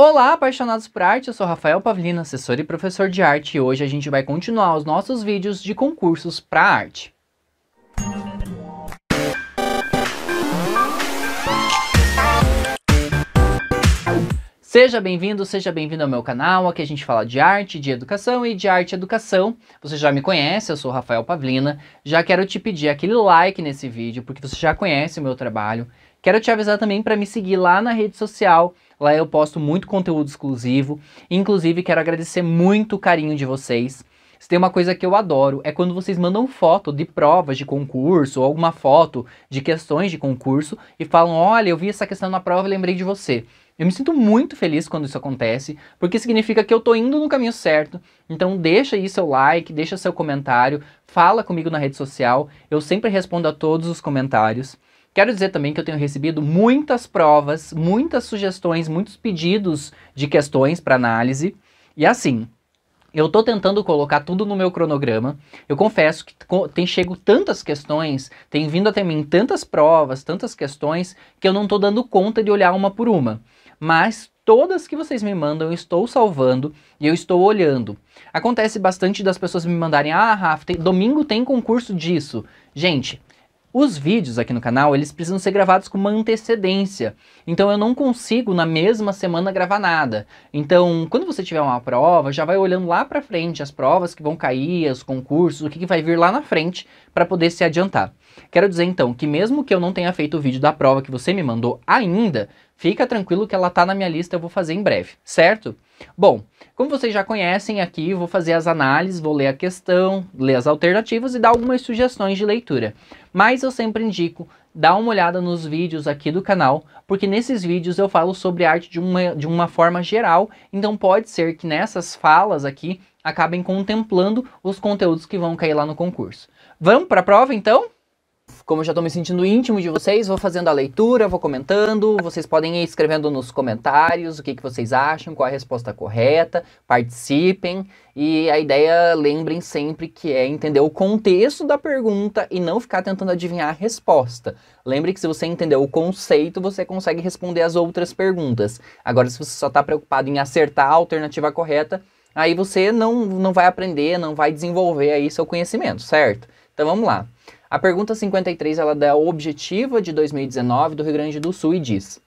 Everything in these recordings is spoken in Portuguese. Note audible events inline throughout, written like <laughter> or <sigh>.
Olá, apaixonados por arte, eu sou Rafael Pavlina, assessor e professor de arte, e hoje a gente vai continuar os nossos vídeos de concursos para arte. Seja bem-vindo, seja bem-vindo ao meu canal, aqui a gente fala de arte, de educação e de arte educação. Você já me conhece, eu sou Rafael Pavlina, já quero te pedir aquele like nesse vídeo, porque você já conhece o meu trabalho. Quero te avisar também para me seguir lá na rede social, Lá eu posto muito conteúdo exclusivo. Inclusive, quero agradecer muito o carinho de vocês. Se tem uma coisa que eu adoro é quando vocês mandam foto de provas de concurso ou alguma foto de questões de concurso e falam: Olha, eu vi essa questão na prova e lembrei de você. Eu me sinto muito feliz quando isso acontece, porque significa que eu tô indo no caminho certo. Então deixa aí seu like, deixa seu comentário, fala comigo na rede social. Eu sempre respondo a todos os comentários. Quero dizer também que eu tenho recebido muitas provas, muitas sugestões, muitos pedidos de questões para análise. E assim, eu estou tentando colocar tudo no meu cronograma. Eu confesso que tem chego tantas questões, tem vindo até mim tantas provas, tantas questões, que eu não estou dando conta de olhar uma por uma. Mas todas que vocês me mandam, eu estou salvando e eu estou olhando. Acontece bastante das pessoas me mandarem: ah, Rafa, tem, domingo tem concurso disso. Gente, os vídeos aqui no canal, eles precisam ser gravados com uma antecedência. Então eu não consigo na mesma semana gravar nada. Então, quando você tiver uma prova, já vai olhando lá para frente as provas que vão cair, os concursos, o que, que vai vir lá na frente para poder se adiantar. Quero dizer então que mesmo que eu não tenha feito o vídeo da prova que você me mandou ainda, fica tranquilo que ela tá na minha lista, eu vou fazer em breve, certo? Bom, como vocês já conhecem aqui, vou fazer as análises, vou ler a questão, ler as alternativas e dar algumas sugestões de leitura. Mas eu sempre indico, dá uma olhada nos vídeos aqui do canal, porque nesses vídeos eu falo sobre arte de uma, de uma forma geral, então pode ser que nessas falas aqui acabem contemplando os conteúdos que vão cair lá no concurso. Vamos para a prova então? como eu já estou me sentindo íntimo de vocês, vou fazendo a leitura, vou comentando. Vocês podem ir escrevendo nos comentários o que, que vocês acham, qual a resposta correta, participem. E a ideia, lembrem sempre que é entender o contexto da pergunta e não ficar tentando adivinhar a resposta. Lembre que se você entender o conceito, você consegue responder as outras perguntas. Agora, se você só está preocupado em acertar a alternativa correta, aí você não, não vai aprender, não vai desenvolver aí seu conhecimento, certo? Então vamos lá. A pergunta 53 ela dá objetiva de 2019 do Rio Grande do Sul e diz: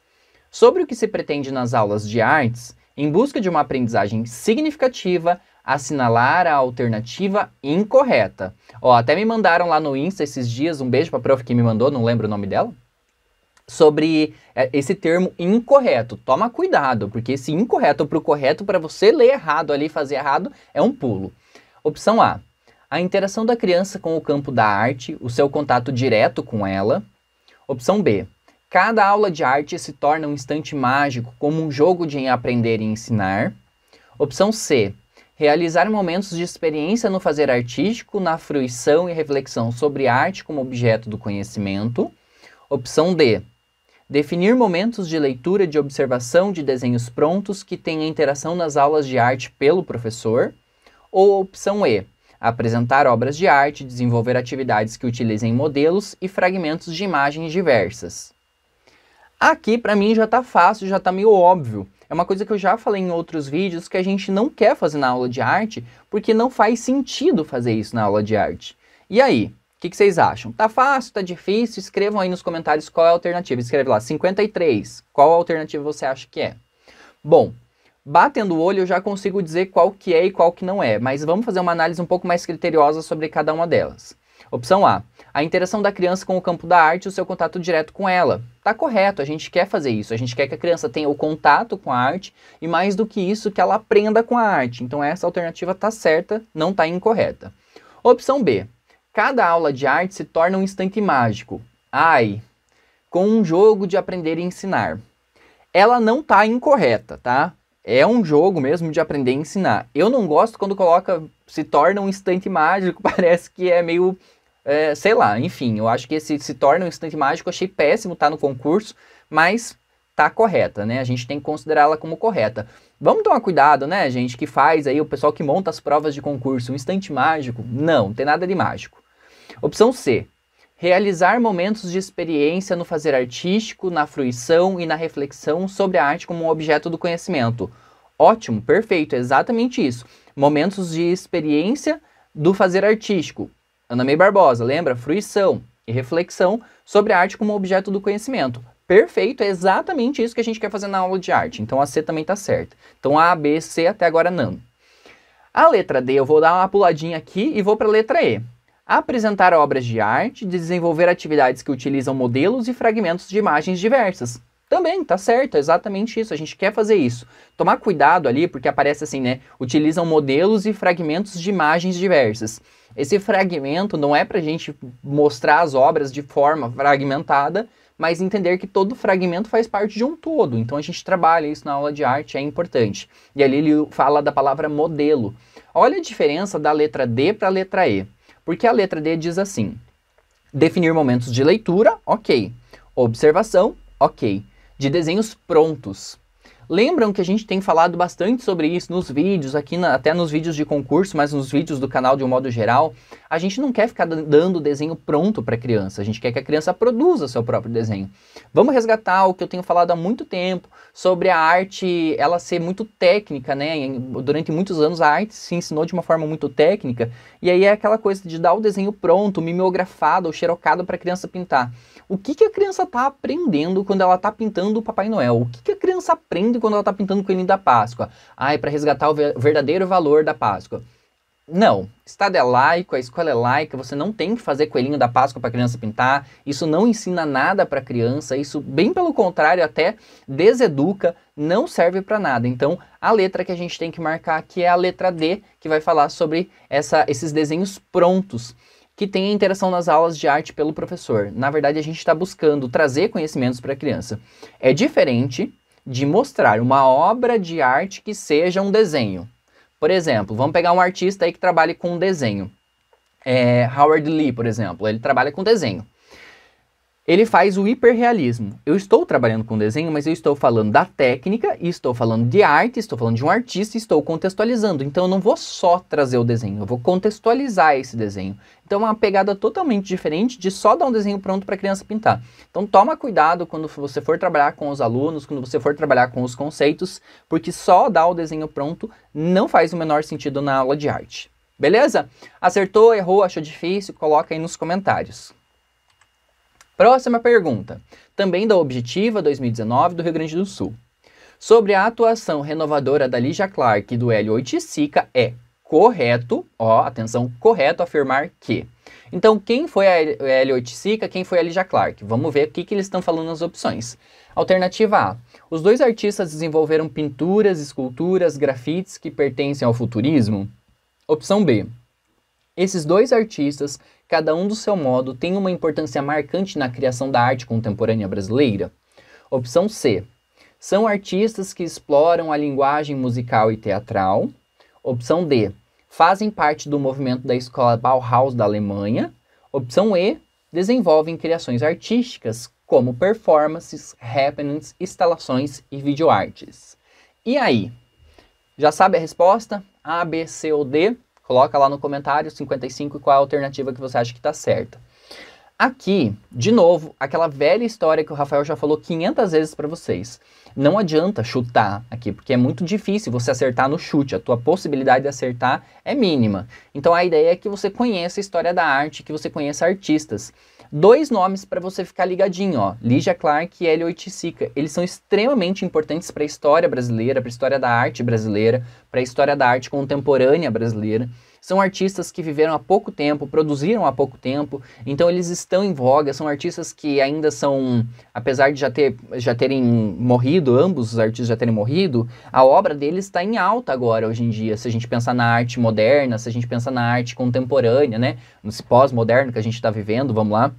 Sobre o que se pretende nas aulas de artes, em busca de uma aprendizagem significativa, assinalar a alternativa incorreta. Ó, até me mandaram lá no Insta esses dias, um beijo para a prof que me mandou, não lembro o nome dela, sobre é, esse termo incorreto. Toma cuidado, porque esse incorreto para o correto, para você ler errado ali, fazer errado, é um pulo. Opção A a interação da criança com o campo da arte, o seu contato direto com ela. Opção B. Cada aula de arte se torna um instante mágico, como um jogo de aprender e ensinar. Opção C. Realizar momentos de experiência no fazer artístico, na fruição e reflexão sobre arte como objeto do conhecimento. Opção D. Definir momentos de leitura, de observação de desenhos prontos que tenha interação nas aulas de arte pelo professor. Ou opção E apresentar obras de arte, desenvolver atividades que utilizem modelos e fragmentos de imagens diversas. Aqui, para mim, já está fácil, já está meio óbvio. É uma coisa que eu já falei em outros vídeos que a gente não quer fazer na aula de arte, porque não faz sentido fazer isso na aula de arte. E aí, o que, que, vocês acham? Tá fácil, tá difícil? Escrevam aí nos comentários qual é a alternativa. Escreve lá, 53. Qual alternativa você acha que é? Bom, Batendo o olho eu já consigo dizer qual que é e qual que não é, mas vamos fazer uma análise um pouco mais criteriosa sobre cada uma delas. Opção A. A interação da criança com o campo da arte e o seu contato direto com ela. Tá correto, a gente quer fazer isso. A gente quer que a criança tenha o contato com a arte e mais do que isso, que ela aprenda com a arte. Então essa alternativa está certa, não está incorreta. Opção B. Cada aula de arte se torna um instante mágico. Ai, com um jogo de aprender e ensinar. Ela não está incorreta, tá? É um jogo mesmo de aprender e ensinar. Eu não gosto quando coloca, se torna um instante <laughs> mágico, <laughs> parece que é meio, é, sei lá, enfim. Eu acho que esse se torna um instante mágico, achei péssimo, tá no concurso, mas tá correta, né? A gente tem que considerá-la como correta. Vamos tomar cuidado, né, gente, que faz aí o pessoal que monta as provas de concurso, um instante mágico. Não, não tem nada de mágico. Opção C, realizar momentos de experiência no fazer artístico, na fruição e na reflexão sobre a arte como um objeto do conhecimento. Ótimo, perfeito, exatamente isso. Momentos de experiência do fazer artístico. Ana May Barbosa, lembra? Fruição e reflexão sobre a arte como objeto do conhecimento. Perfeito, é exatamente isso que a gente quer fazer na aula de arte. Então a C também está certa. Então A, B, C até agora não. A letra D, eu vou dar uma puladinha aqui e vou para a letra E apresentar obras de arte, desenvolver atividades que utilizam modelos e fragmentos de imagens diversas. Também, tá certo, é exatamente isso, a gente quer fazer isso. Tomar cuidado ali, porque aparece assim, né? Utilizam modelos e fragmentos de imagens diversas. Esse fragmento não é para a gente mostrar as obras de forma fragmentada, mas entender que todo fragmento faz parte de um todo. Então a gente trabalha isso na aula de arte, é importante. E ali ele fala da palavra modelo. Olha a diferença da letra D para a letra E. Porque a letra D diz assim: definir momentos de leitura, ok. Observação, ok. De desenhos prontos, Lembram que a gente tem falado bastante sobre isso nos vídeos, aqui na, até nos vídeos de concurso, mas nos vídeos do canal de um modo geral. A gente não quer ficar dando desenho pronto para a criança, a gente quer que a criança produza seu próprio desenho. Vamos resgatar o que eu tenho falado há muito tempo sobre a arte, ela ser muito técnica, né? Durante muitos anos a arte se ensinou de uma forma muito técnica, e aí é aquela coisa de dar o desenho pronto, mimeografado ou xerocado para a criança pintar. O que, que a criança está aprendendo quando ela está pintando o Papai Noel? O que, que a criança aprende quando ela está pintando o coelhinho da Páscoa? Ah, é para resgatar o verdadeiro valor da Páscoa. Não, Estado é laico, a escola é laica, você não tem que fazer coelhinho da Páscoa para a criança pintar, isso não ensina nada para a criança, isso, bem pelo contrário, até deseduca, não serve para nada. Então, a letra que a gente tem que marcar aqui é a letra D, que vai falar sobre essa, esses desenhos prontos que tenha interação nas aulas de arte pelo professor. Na verdade, a gente está buscando trazer conhecimentos para a criança. É diferente de mostrar uma obra de arte que seja um desenho. Por exemplo, vamos pegar um artista aí que trabalhe com desenho. É, Howard Lee, por exemplo, ele trabalha com desenho ele faz o hiperrealismo. Eu estou trabalhando com desenho, mas eu estou falando da técnica, estou falando de arte, estou falando de um artista, estou contextualizando. Então eu não vou só trazer o desenho, eu vou contextualizar esse desenho. Então é uma pegada totalmente diferente de só dar um desenho pronto para a criança pintar. Então toma cuidado quando você for trabalhar com os alunos, quando você for trabalhar com os conceitos, porque só dar o desenho pronto não faz o menor sentido na aula de arte. Beleza? Acertou, errou, achou difícil? Coloca aí nos comentários. Próxima pergunta, também da Objetiva 2019 do Rio Grande do Sul. Sobre a atuação renovadora da Lígia Clark e do Hélio Oiticica é correto, ó, atenção, correto afirmar que. Então, quem foi a Hélio Oiticica, quem foi a Lígia Clark? Vamos ver o que, que eles estão falando nas opções. Alternativa A. Os dois artistas desenvolveram pinturas, esculturas, grafites que pertencem ao futurismo? Opção B. Esses dois artistas cada um do seu modo, tem uma importância marcante na criação da arte contemporânea brasileira? Opção C. São artistas que exploram a linguagem musical e teatral. Opção D. Fazem parte do movimento da escola Bauhaus da Alemanha. Opção E. Desenvolvem criações artísticas, como performances, happenings, instalações e videoartes. E aí? Já sabe a resposta? A, B, C ou D? Coloca lá no comentário 55 qual é a alternativa que você acha que está certa. Aqui, de novo, aquela velha história que o Rafael já falou 500 vezes para vocês. Não adianta chutar aqui, porque é muito difícil você acertar no chute, a tua possibilidade de acertar é mínima. Então a ideia é que você conheça a história da arte, que você conheça artistas. Dois nomes para você ficar ligadinho, ó, Ligia Clark e Hélio Oiticica. Eles são extremamente importantes para a história brasileira, para a história da arte brasileira, para a história da arte contemporânea brasileira. São artistas que viveram há pouco tempo, produziram há pouco tempo, então eles estão em voga, são artistas que ainda são, apesar de já, ter, já terem morrido, ambos os artistas já terem morrido, a obra deles está em alta agora, hoje em dia, se a gente pensar na arte moderna, se a gente pensar na arte contemporânea, né? Nesse pós-moderno que a gente está vivendo, vamos lá.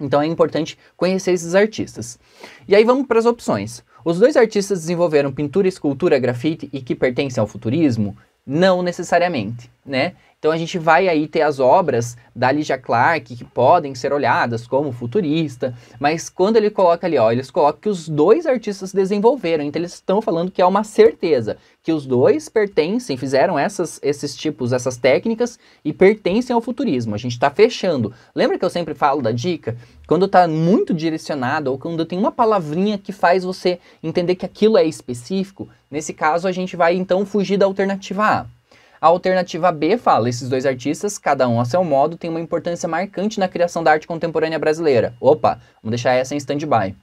Então é importante conhecer esses artistas. E aí vamos para as opções. Os dois artistas desenvolveram pintura, escultura, grafite e que pertencem ao futurismo? Não necessariamente, né? Então a gente vai aí ter as obras da Lydia Clark que podem ser olhadas como futurista, mas quando ele coloca ali, ó, eles colocam que os dois artistas desenvolveram, então eles estão falando que é uma certeza, que os dois pertencem, fizeram essas, esses tipos, essas técnicas e pertencem ao futurismo. A gente está fechando. Lembra que eu sempre falo da dica? Quando está muito direcionado ou quando tem uma palavrinha que faz você entender que aquilo é específico, nesse caso a gente vai então fugir da alternativa A. A alternativa B fala: esses dois artistas, cada um a seu modo, tem uma importância marcante na criação da arte contemporânea brasileira. Opa, vamos deixar essa em stand-by.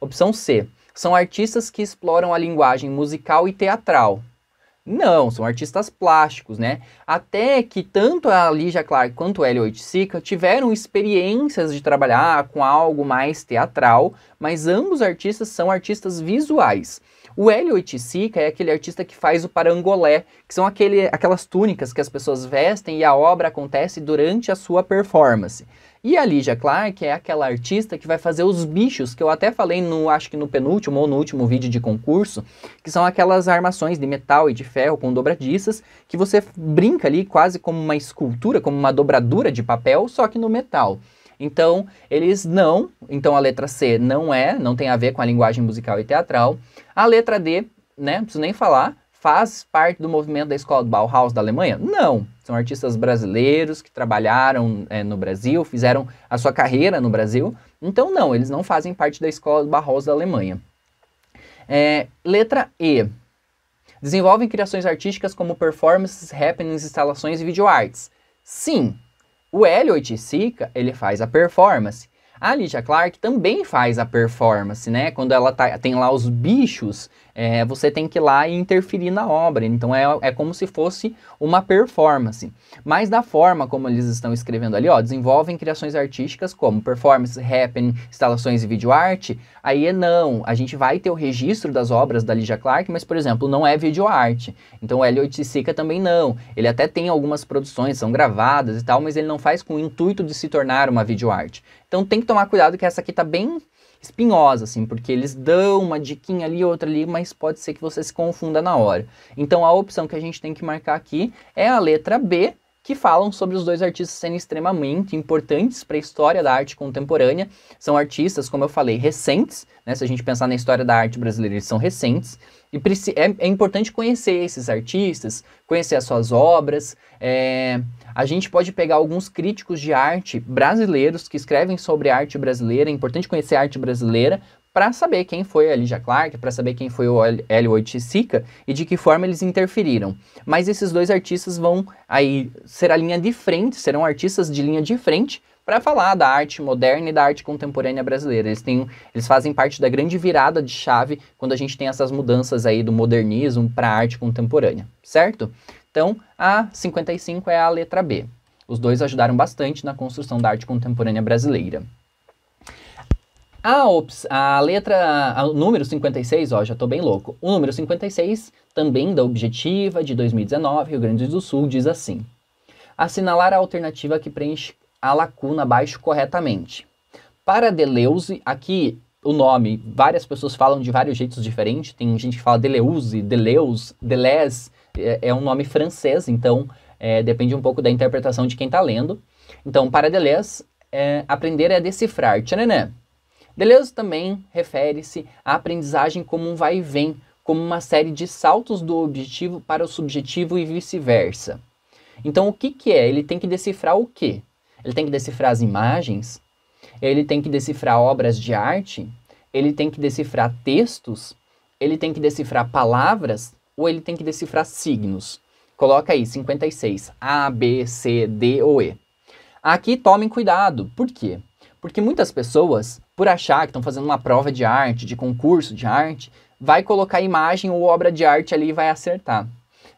Opção C: são artistas que exploram a linguagem musical e teatral. Não, são artistas plásticos, né? Até que tanto a Lígia Clark quanto a Hélio Oiticica tiveram experiências de trabalhar com algo mais teatral, mas ambos artistas são artistas visuais. O Hélio Oiticica é aquele artista que faz o parangolé, que são aquele, aquelas túnicas que as pessoas vestem e a obra acontece durante a sua performance. E a Lígia Clark é aquela artista que vai fazer os bichos, que eu até falei no, acho que no penúltimo ou no último vídeo de concurso, que são aquelas armações de metal e de ferro com dobradiças, que você brinca ali quase como uma escultura, como uma dobradura de papel, só que no metal. Então, eles não, então a letra C não é, não tem a ver com a linguagem musical e teatral. A letra D, né, não preciso nem falar, faz parte do movimento da escola do Bauhaus da Alemanha? Não. São artistas brasileiros que trabalharam é, no Brasil, fizeram a sua carreira no Brasil. Então, não, eles não fazem parte da escola do Bauhaus da Alemanha. É, letra E. Desenvolvem criações artísticas como performances, happenings, instalações e videoarts. Sim, o Elliot Sica, ele faz a performance. A Alicia Clark também faz a performance, né? Quando ela tá, tem lá os bichos é, você tem que ir lá e interferir na obra. Então é, é como se fosse uma performance. Mas da forma como eles estão escrevendo ali, ó, desenvolvem criações artísticas como performance, happen, instalações vídeo videoarte, aí é não. A gente vai ter o registro das obras da Ligia Clark, mas, por exemplo, não é videoarte. Então o Elliot Sica também não. Ele até tem algumas produções, são gravadas e tal, mas ele não faz com o intuito de se tornar uma videoarte. Então tem que tomar cuidado que essa aqui está bem espinhosa, assim, porque eles dão uma diquinha ali, outra ali, mas pode ser que você se confunda na hora. Então a opção que a gente tem que marcar aqui é a letra B, que falam sobre os dois artistas sendo extremamente importantes para a história da arte contemporânea. São artistas, como eu falei, recentes, né? Se a gente pensar na história da arte brasileira, eles são recentes. E é, é importante conhecer esses artistas, conhecer as suas obras, é, a gente pode pegar alguns críticos de arte brasileiros que escrevem sobre arte brasileira, é importante conhecer arte brasileira, para saber quem foi a Ligia Clark, para saber quem foi o Hélio Oiticica e de que forma eles interferiram. Mas esses dois artistas vão aí ser a linha de frente, serão artistas de linha de frente para falar da arte moderna e da arte contemporânea brasileira. Eles, têm, eles fazem parte da grande virada de chave quando a gente tem essas mudanças aí do modernismo para a arte contemporânea, certo? Então, a 55 é a letra B. Os dois ajudaram bastante na construção da arte contemporânea brasileira. A, a letra, a, o número 56, ó, já estou bem louco. O número 56, também da Objetiva de 2019, Rio Grande do Sul, diz assim: assinalar a alternativa que preenche a lacuna abaixo corretamente. Para Deleuze, aqui o nome, várias pessoas falam de vários jeitos diferentes, tem gente que fala Deleuze, Deleuze, Deleuze, é, é um nome francês, então é, depende um pouco da interpretação de quem está lendo. Então, para Deleuze, é, aprender é decifrar. Tchananã. Deleuze também refere-se à aprendizagem como um vai e vem, como uma série de saltos do objetivo para o subjetivo e vice-versa. Então, o que, que é? Ele tem que decifrar o quê? Ele tem que decifrar as imagens? Ele tem que decifrar obras de arte? Ele tem que decifrar textos? Ele tem que decifrar palavras? ou ele tem que decifrar signos. Coloca aí 56, A, B, C, D ou E. Aqui tomem cuidado, por quê? Porque muitas pessoas, por achar que estão fazendo uma prova de arte, de concurso de arte, vai colocar imagem ou obra de arte ali e vai acertar.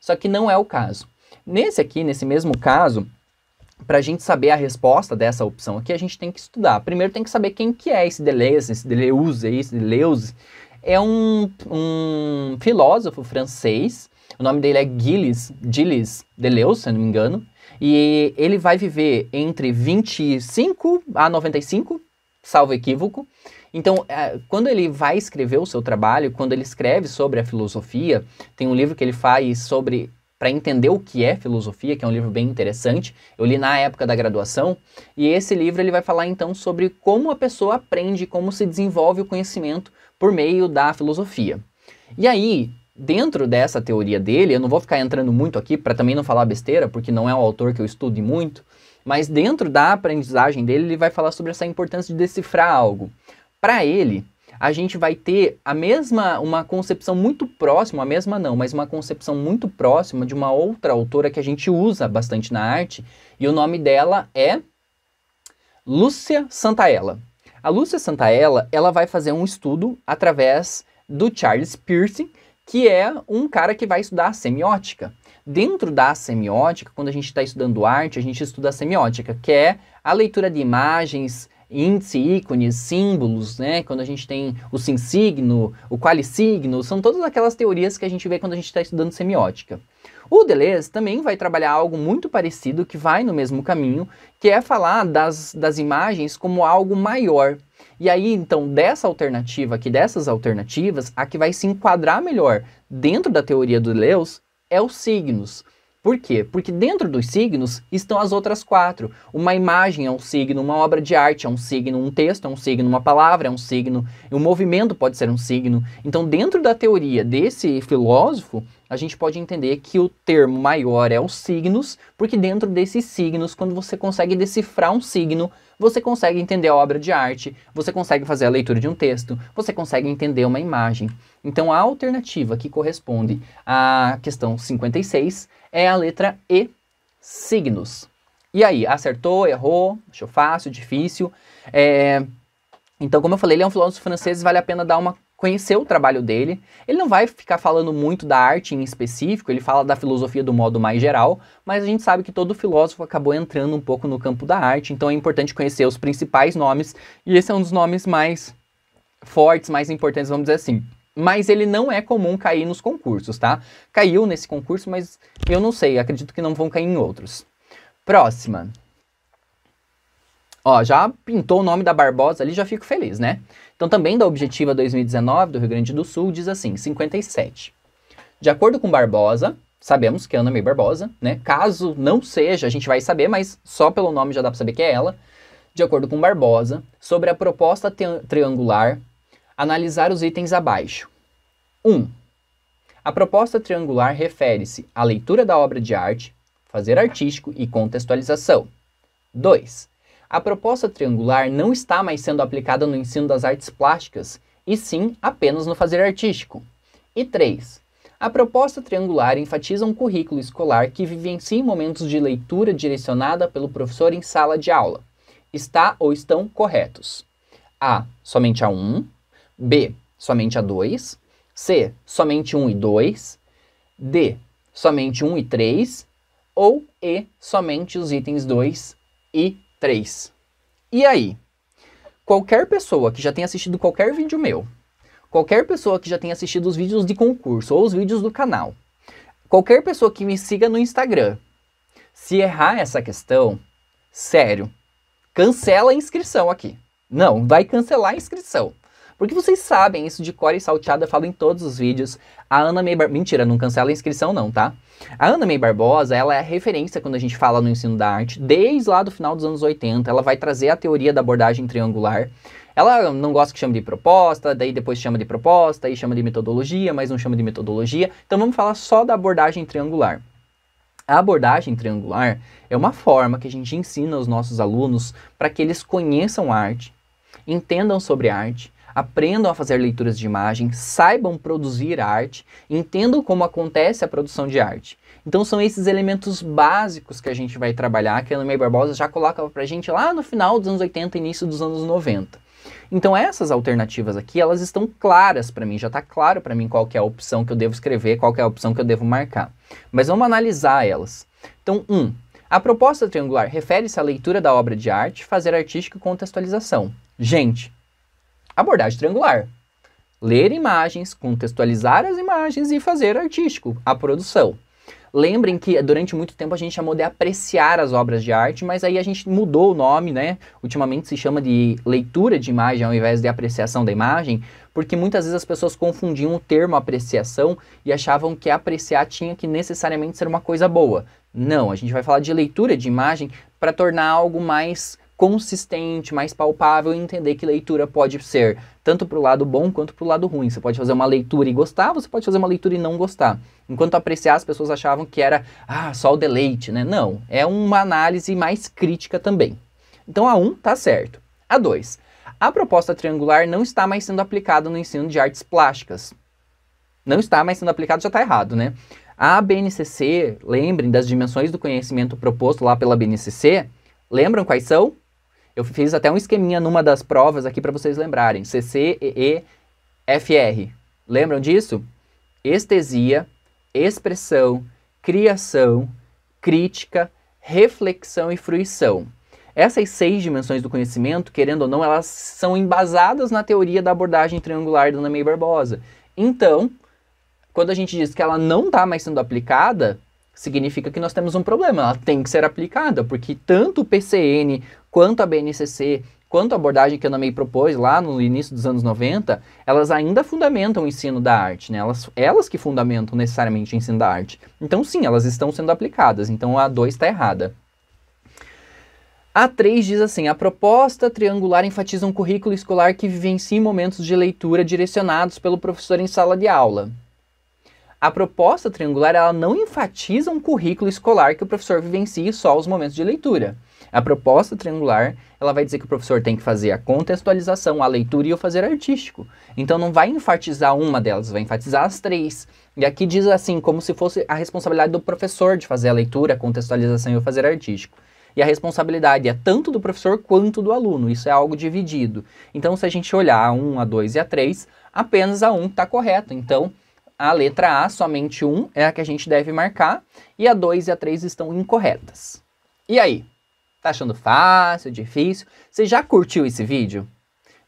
Só que não é o caso. Nesse aqui, nesse mesmo caso, para a gente saber a resposta dessa opção aqui, a gente tem que estudar. Primeiro tem que saber quem que é esse Deleuze, esse Deleuze, esse Deleuze, é um, um filósofo francês, o nome dele é Gilles, Gilles Deleuze, se não me engano, e ele vai viver entre 25 a 95, salvo equívoco. Então, é, quando ele vai escrever o seu trabalho, quando ele escreve sobre a filosofia, tem um livro que ele faz sobre para entender o que é filosofia, que é um livro bem interessante. Eu li na época da graduação, e esse livro ele vai falar então sobre como a pessoa aprende, como se desenvolve o conhecimento por meio da filosofia. E aí, dentro dessa teoria dele, eu não vou ficar entrando muito aqui para também não falar besteira, porque não é um autor que eu estude muito, mas dentro da aprendizagem dele, ele vai falar sobre essa importância de decifrar algo. Para ele, a gente vai ter a mesma, uma concepção muito próxima, a mesma não, mas uma concepção muito próxima de uma outra autora que a gente usa bastante na arte, e o nome dela é Lúcia Santaella. A Lúcia Santaella, ela vai fazer um estudo através do Charles Pearson, que é um cara que vai estudar a semiótica. Dentro da semiótica, quando a gente está estudando arte, a gente estuda a semiótica, que é a leitura de imagens, índice, ícones, símbolos, né? Quando a gente tem o sim-signo, o qual-signo, são todas aquelas teorias que a gente vê quando a gente está estudando semiótica. O Deleuze também vai trabalhar algo muito parecido, que vai no mesmo caminho, que é falar das, das imagens como algo maior. E aí, então, dessa alternativa aqui, dessas alternativas, a que vai se enquadrar melhor dentro da teoria do Deleuze é os signos. Por quê? Porque dentro dos signos estão as outras quatro. Uma imagem é um signo, uma obra de arte é um signo, um texto é um signo, uma palavra é um signo, um movimento pode ser um signo. Então, dentro da teoria desse filósofo, a gente pode entender que o termo maior é os signos, porque dentro desses signos, quando você consegue decifrar um signo, você consegue entender a obra de arte, você consegue fazer a leitura de um texto, você consegue entender uma imagem. Então a alternativa que corresponde à questão 56 é a letra E, signos. E aí, acertou, errou, achou fácil, difícil? É... Então, como eu falei, ele é um filósofo francês, vale a pena dar uma conhecer o trabalho dele. Ele não vai ficar falando muito da arte em específico, ele fala da filosofia do modo mais geral, mas a gente sabe que todo filósofo acabou entrando um pouco no campo da arte, então é importante conhecer os principais nomes, e esse é um dos nomes mais fortes, mais importantes, vamos dizer assim. Mas ele não é comum cair nos concursos, tá? Caiu nesse concurso, mas eu não sei, acredito que não vão cair em outros. Próxima. Ó, já pintou o nome da Barbosa ali, já fico feliz, né? Então, também da Objetiva 2019 do Rio Grande do Sul, diz assim: 57. De acordo com Barbosa, sabemos que é Ana May Barbosa, né? Caso não seja, a gente vai saber, mas só pelo nome já dá para saber que é ela. De acordo com Barbosa, sobre a proposta triangular, analisar os itens abaixo. 1. Um, a proposta triangular refere-se à leitura da obra de arte, fazer artístico e contextualização. 2 a proposta triangular não está mais sendo aplicada no ensino das artes plásticas, e sim apenas no fazer artístico. E 3. A proposta triangular enfatiza um currículo escolar que vivencia momentos de leitura direcionada pelo professor em sala de aula. Está ou estão corretos? A. Somente a 1. B. Somente a 2. C. Somente 1 e 2. D. Somente 1 e 3. Ou E. Somente os itens 2 e 3. 3. E aí? Qualquer pessoa que já tenha assistido qualquer vídeo meu, qualquer pessoa que já tenha assistido os vídeos de concurso ou os vídeos do canal, qualquer pessoa que me siga no Instagram, se errar essa questão, sério, cancela a inscrição aqui. Não, vai cancelar a inscrição. Porque vocês sabem, isso de core e salteada eu falo em todos os vídeos. A Ana May Barbosa... Mentira, não cancela a inscrição não, tá? A Ana May Barbosa, ela é a referência quando a gente fala no ensino da arte. Desde lá do final dos anos 80, ela vai trazer a teoria da abordagem triangular. Ela não gosta que chame de proposta, daí depois chama de proposta, aí chama de metodologia, mas não chama de metodologia. Então vamos falar só da abordagem triangular. A abordagem triangular é uma forma que a gente ensina aos nossos alunos para que eles conheçam a arte, entendam sobre a arte, aprendam a fazer leituras de imagem, saibam produzir arte, entendam como acontece a produção de arte. Então são esses elementos básicos que a gente vai trabalhar, que a Ana May Barbosa já coloca pra gente lá no final dos anos 80 início dos anos 90. Então essas alternativas aqui, elas estão claras para mim, já está claro para mim qual é a opção que eu devo escrever, qual é a opção que eu devo marcar. Mas vamos analisar elas. Então, 1. Um, a proposta triangular refere-se à leitura da obra de arte, fazer artística e contextualização. Gente, Abordagem triangular. Ler imagens, contextualizar as imagens e fazer artístico, a produção. Lembrem que durante muito tempo a gente chamou de apreciar as obras de arte, mas aí a gente mudou o nome, né? Ultimamente se chama de leitura de imagem ao invés de apreciação da imagem, porque muitas vezes as pessoas confundiam o termo apreciação e achavam que apreciar tinha que necessariamente ser uma coisa boa. Não, a gente vai falar de leitura de imagem para tornar algo mais consistente, mais palpável e entender que leitura pode ser tanto para o lado bom quanto para o lado ruim. Você pode fazer uma leitura e gostar, você pode fazer uma leitura e não gostar. Enquanto apreciar, as pessoas achavam que era ah, só o deleite, né? Não, é uma análise mais crítica também. Então a 1 um, tá certo. A 2. A proposta triangular não está mais sendo aplicada no ensino de artes plásticas. Não está mais sendo aplicado, já está errado, né? A BNCC, lembrem das dimensões do conhecimento proposto lá pela BNCC, lembram quais são? Eu fiz até um esqueminha numa das provas aqui para vocês lembrarem. EE, fr Lembram disso? Estesia, expressão, criação, crítica, reflexão e fruição. Essas seis dimensões do conhecimento, querendo ou não, elas são embasadas na teoria da abordagem triangular do Namei Barbosa. Então, quando a gente diz que ela não está mais sendo aplicada, significa que nós temos um problema. Ela tem que ser aplicada, porque tanto o PCN quanto a BNCC, quanto a abordagem que a Anamei propôs lá no início dos anos 90, elas ainda fundamentam o ensino da arte, né? Elas, elas que fundamentam necessariamente o ensino da arte. Então, sim, elas estão sendo aplicadas. Então, a A2 está errada. A 3 diz assim: a proposta triangular enfatiza um currículo escolar que vivencie momentos de leitura direcionados pelo professor em sala de aula. A proposta triangular ela não enfatiza um currículo escolar que o professor vivencie só os momentos de leitura. A proposta triangular, ela vai dizer que o professor tem que fazer a contextualização, a leitura e o fazer artístico. Então não vai enfatizar uma delas, vai enfatizar as três. E aqui diz assim, como se fosse a responsabilidade do professor de fazer a leitura, a contextualização e o fazer artístico. E a responsabilidade é tanto do professor quanto do aluno, isso é algo dividido. Então se a gente olhar a 1, a 2 e a 3, apenas a 1 está correto. Então a letra A, somente 1, é a que a gente deve marcar, e a 2 e a 3 estão incorretas. E aí? Tá achando fácil, difícil? Você já curtiu esse vídeo?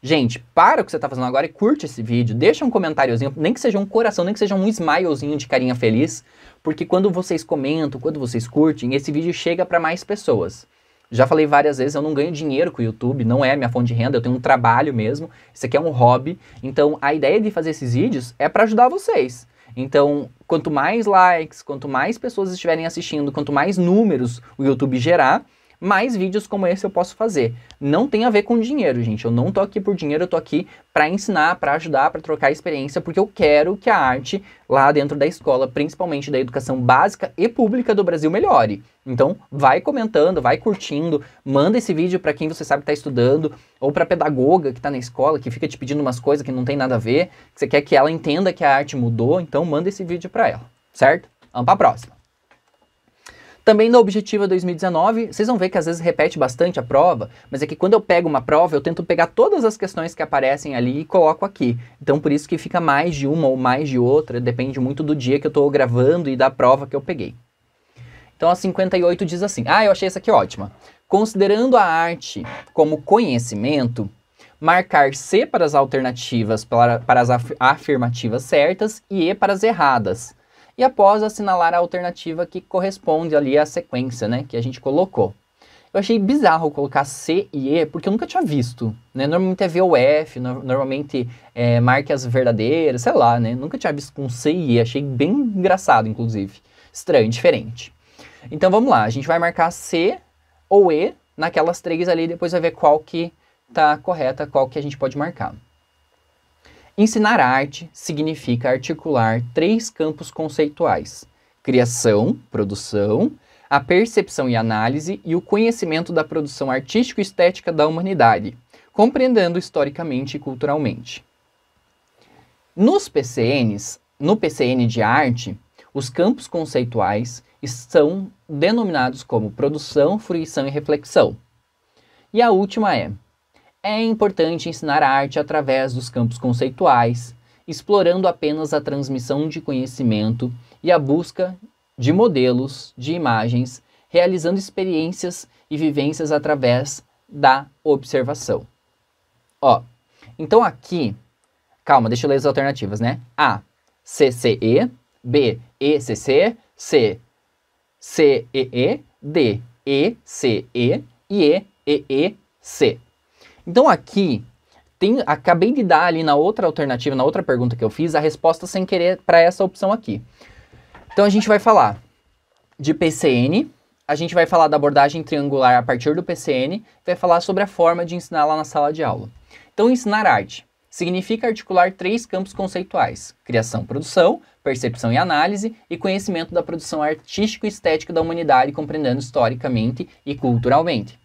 Gente, para o que você está fazendo agora e curte esse vídeo, deixa um comentáriozinho, nem que seja um coração, nem que seja um smilezinho de carinha feliz, porque quando vocês comentam, quando vocês curtem, esse vídeo chega para mais pessoas já falei várias vezes, eu não ganho dinheiro com o YouTube, não é minha fonte de renda, eu tenho um trabalho mesmo. Isso aqui é um hobby. Então, a ideia de fazer esses vídeos é para ajudar vocês. Então, quanto mais likes, quanto mais pessoas estiverem assistindo, quanto mais números o YouTube gerar, mais vídeos como esse eu posso fazer. Não tem a ver com dinheiro, gente. Eu não tô aqui por dinheiro, eu tô aqui para ensinar, para ajudar, para trocar experiência, porque eu quero que a arte lá dentro da escola, principalmente da educação básica e pública do Brasil, melhore. Então, vai comentando, vai curtindo, manda esse vídeo para quem você sabe que tá estudando ou para pedagoga que tá na escola, que fica te pedindo umas coisas que não tem nada a ver, que você quer que ela entenda que a arte mudou, então manda esse vídeo para ela, certo? Vamos para a próxima. Também no Objetiva 2019, vocês vão ver que às vezes repete bastante a prova, mas é que quando eu pego uma prova, eu tento pegar todas as questões que aparecem ali e coloco aqui. Então por isso que fica mais de uma ou mais de outra, depende muito do dia que eu estou gravando e da prova que eu peguei. Então a 58 diz assim: Ah, eu achei essa aqui ótima. Considerando a arte como conhecimento, marcar C para as alternativas para, para as af afirmativas certas e E para as erradas e após assinalar a alternativa que corresponde ali à sequência né, que a gente colocou. Eu achei bizarro colocar C e E, porque eu nunca tinha visto, né? Normalmente é V ou F, no, normalmente é marcas verdadeiras, sei lá, né? Nunca tinha visto com C e E, achei bem engraçado, inclusive. Estranho, diferente. Então vamos lá, a gente vai marcar C ou E naquelas três ali, depois vai ver qual que tá correta, qual que a gente pode marcar. Ensinar arte significa articular três campos conceituais: criação, produção, a percepção e análise e o conhecimento da produção artístico-estética da humanidade, compreendendo historicamente e culturalmente. Nos PCNs, no PCN de arte, os campos conceituais são denominados como produção, fruição e reflexão. E a última é é importante ensinar a arte através dos campos conceituais, explorando apenas a transmissão de conhecimento e a busca de modelos, de imagens, realizando experiências e vivências através da observação. Ó, então aqui, calma, deixa eu ler as alternativas, né? A, CCE, B, ECC, C, CEE, D, ECE e E, E C. Então aqui tem, acabei de dar ali na outra alternativa, na outra pergunta que eu fiz, a resposta sem querer para essa opção aqui. Então a gente vai falar de PCN, a gente vai falar da abordagem triangular a partir do PCN, vai falar sobre a forma de ensinar lá na sala de aula. Então ensinar arte significa articular três campos conceituais: criação, produção, percepção e análise e conhecimento da produção artístico e estética da humanidade, compreendendo historicamente e culturalmente.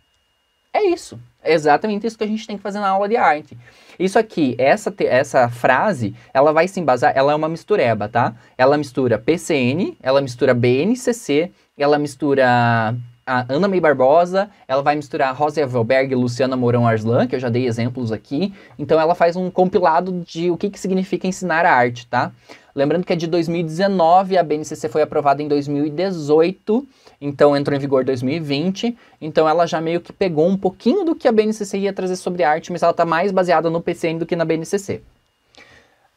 É isso. É exatamente isso que a gente tem que fazer na aula de arte. Isso aqui, essa, essa frase, ela vai se embasar, ela é uma mistureba, tá? Ela mistura PCN, ela mistura BNCC, ela mistura a Ana May Barbosa, ela vai misturar Rosa Evelberg e Luciana Mourão Arslan, que eu já dei exemplos aqui. Então ela faz um compilado de o que, que significa ensinar a arte, tá? Lembrando que é de 2019, a BNCC foi aprovada em 2018, então entrou em vigor 2020. Então ela já meio que pegou um pouquinho do que a BNCC ia trazer sobre arte, mas ela está mais baseada no PCN do que na BNCC.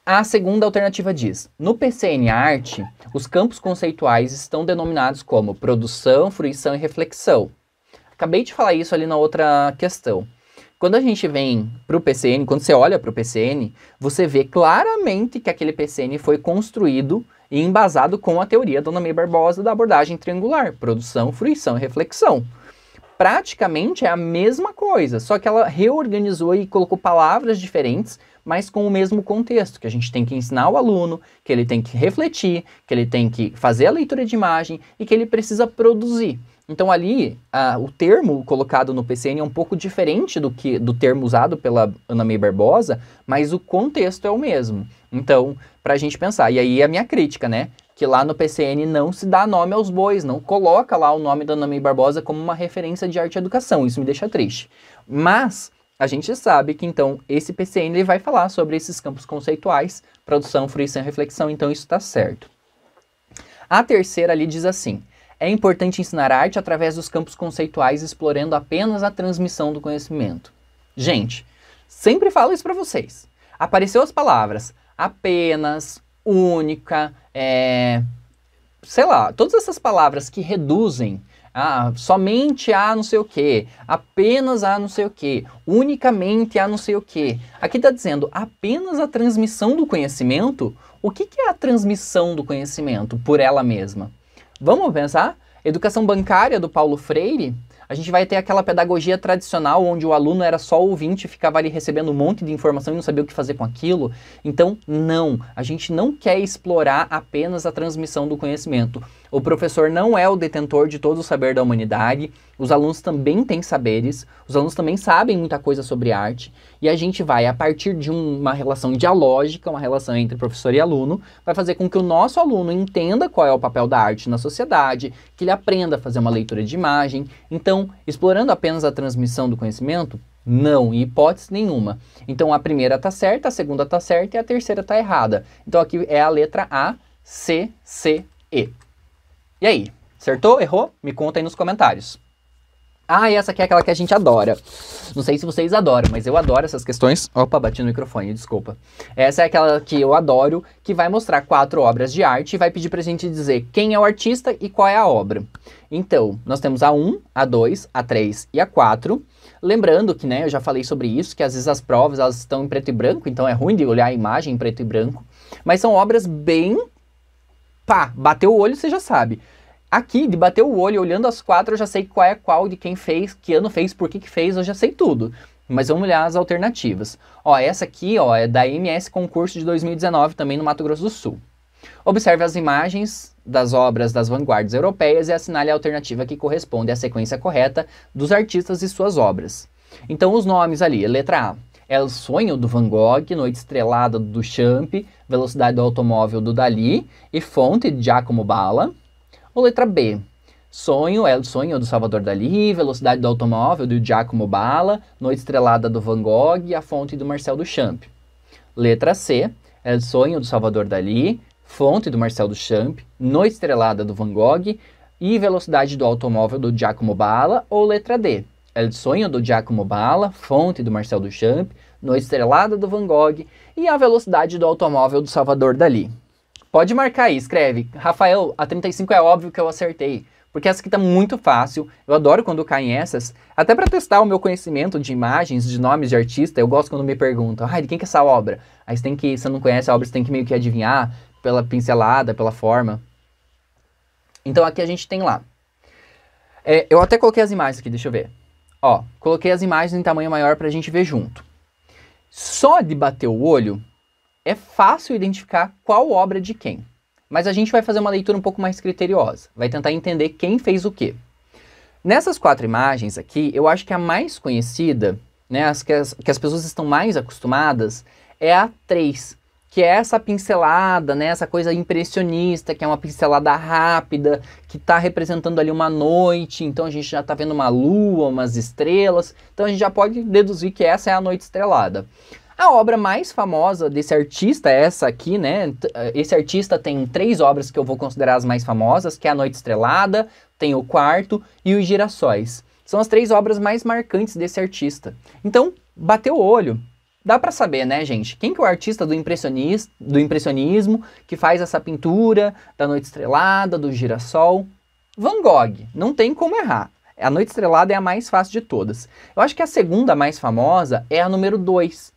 A segunda alternativa diz: no PCN Arte, os campos conceituais estão denominados como produção, fruição e reflexão. Acabei de falar isso ali na outra questão. Quando a gente vem para o PCN, quando você olha para o PCN, você vê claramente que aquele PCN foi construído e embasado com a teoria da Dona Meia Barbosa da abordagem triangular, produção, fruição e reflexão praticamente é a mesma coisa, só que ela reorganizou e colocou palavras diferentes, mas com o mesmo contexto, que a gente tem que ensinar o aluno, que ele tem que refletir, que ele tem que fazer a leitura de imagem e que ele precisa produzir. Então ali, a, o termo colocado no PCN é um pouco diferente do que do termo usado pela Ana May Barbosa, mas o contexto é o mesmo. Então, para a gente pensar, e aí é a minha crítica, né? que lá no PCN não se dá nome aos bois, não coloca lá o nome da Namei Barbosa como uma referência de arte e educação, isso me deixa triste. Mas a gente sabe que então esse PCN ele vai falar sobre esses campos conceituais, produção, fruição e reflexão, então isso está certo. A terceira ali diz assim: é importante ensinar arte através dos campos conceituais, explorando apenas a transmissão do conhecimento. Gente, sempre falo isso para vocês. Apareceu as palavras apenas, única, é, sei lá, todas essas palavras que reduzem ah, somente a não sei o que, apenas a não sei o que, unicamente a não sei o que. Aqui está dizendo apenas a transmissão do conhecimento. O que, que é a transmissão do conhecimento por ela mesma? Vamos pensar? Educação bancária do Paulo Freire a gente vai ter aquela pedagogia tradicional onde o aluno era só ouvinte, ficava ali recebendo um monte de informação e não sabia o que fazer com aquilo. Então, não, a gente não quer explorar apenas a transmissão do conhecimento. O professor não é o detentor de todo o saber da humanidade. Os alunos também têm saberes, os alunos também sabem muita coisa sobre arte. E a gente vai, a partir de uma relação dialógica, uma relação entre professor e aluno, vai fazer com que o nosso aluno entenda qual é o papel da arte na sociedade, que ele aprenda a fazer uma leitura de imagem. Então, explorando apenas a transmissão do conhecimento, não, em hipótese nenhuma. Então a primeira está certa, a segunda está certa e a terceira está errada. Então aqui é a letra A, C, C, E. E aí? Acertou? Errou? Me conta aí nos comentários. Ah, e essa aqui é aquela que a gente adora. Não sei se vocês adoram, mas eu adoro essas questões. Opa, bati no microfone, desculpa. Essa é aquela que eu adoro, que vai mostrar quatro obras de arte e vai pedir pra gente dizer quem é o artista e qual é a obra. Então, nós temos a 1, a 2, a 3 e a 4. Lembrando que, né, eu já falei sobre isso, que às vezes as provas elas estão em preto e branco, então é ruim de olhar a imagem em preto e branco. Mas são obras bem pá, bateu o olho, você já sabe. Aqui, de bater o olho, olhando as quatro, eu já sei qual é qual, de quem fez, que ano fez, por que, que fez, eu já sei tudo. Mas vamos olhar as alternativas. Ó, essa aqui ó, é da MS Concurso de 2019, também no Mato Grosso do Sul. Observe as imagens das obras das vanguardas europeias e assinale a alternativa que corresponde à sequência correta dos artistas e suas obras. Então, os nomes ali, letra A. É o Sonho do Van Gogh, Noite Estrelada do Champ, Velocidade do Automóvel do Dali e Fonte de Giacomo Bala. Ou letra B, Sonho é o Sonho do Salvador Dali, Velocidade do Automóvel do Giacomo Bala, Noite Estrelada do Van Gogh e A Fonte do Marcel Duchamp. Letra C, é o Sonho do Salvador Dali, Fonte do Marcel Duchamp, Noite Estrelada do Van Gogh e Velocidade do Automóvel do Giacomo Bala ou letra D. El é Sonho do Giacomo Bala, Fonte do Marcel Duchamp, No Estrelada do Van Gogh e A Velocidade do Automóvel do Salvador Dali. Pode marcar aí, escreve. Rafael, a 35 é óbvio que eu acertei, porque essa aqui tá muito fácil. Eu adoro quando caem essas, até para testar o meu conhecimento de imagens, de nomes de artista. Eu gosto quando me perguntam: "Ah, de quem que é essa obra?". Aí você tem que, você não conhece a obra, você tem que meio que adivinhar pela pincelada, pela forma. Então aqui a gente tem lá. É, eu até coloquei as imagens aqui, deixa eu ver. Ó, coloquei as imagens em tamanho maior para a gente ver junto. Só de bater o olho é fácil identificar qual obra de quem. Mas a gente vai fazer uma leitura um pouco mais criteriosa, vai tentar entender quem fez o quê. Nessas quatro imagens aqui, eu acho que a mais conhecida, né, as que as, que as pessoas estão mais acostumadas, é a 3, que é essa pincelada, né, essa coisa impressionista, que é uma pincelada rápida, que está representando ali uma noite, então a gente já está vendo uma lua, umas estrelas, então a gente já pode deduzir que essa é a noite estrelada. A obra mais famosa desse artista é essa aqui, né? Eh, esse artista tem três obras que eu vou considerar as mais famosas, que é A Noite Estrelada, tem O Quarto e Os Girassóis. São as três obras mais marcantes desse artista. Então, bateu o olho, dá para saber, né, gente? Quem que é o artista do, impressionismo do impressionismo que faz essa pintura da noite estrelada, do girassol? Van Gogh, não tem como errar. A Noite Estrelada é a mais fácil de todas. Eu acho que a segunda mais famosa é a número 2,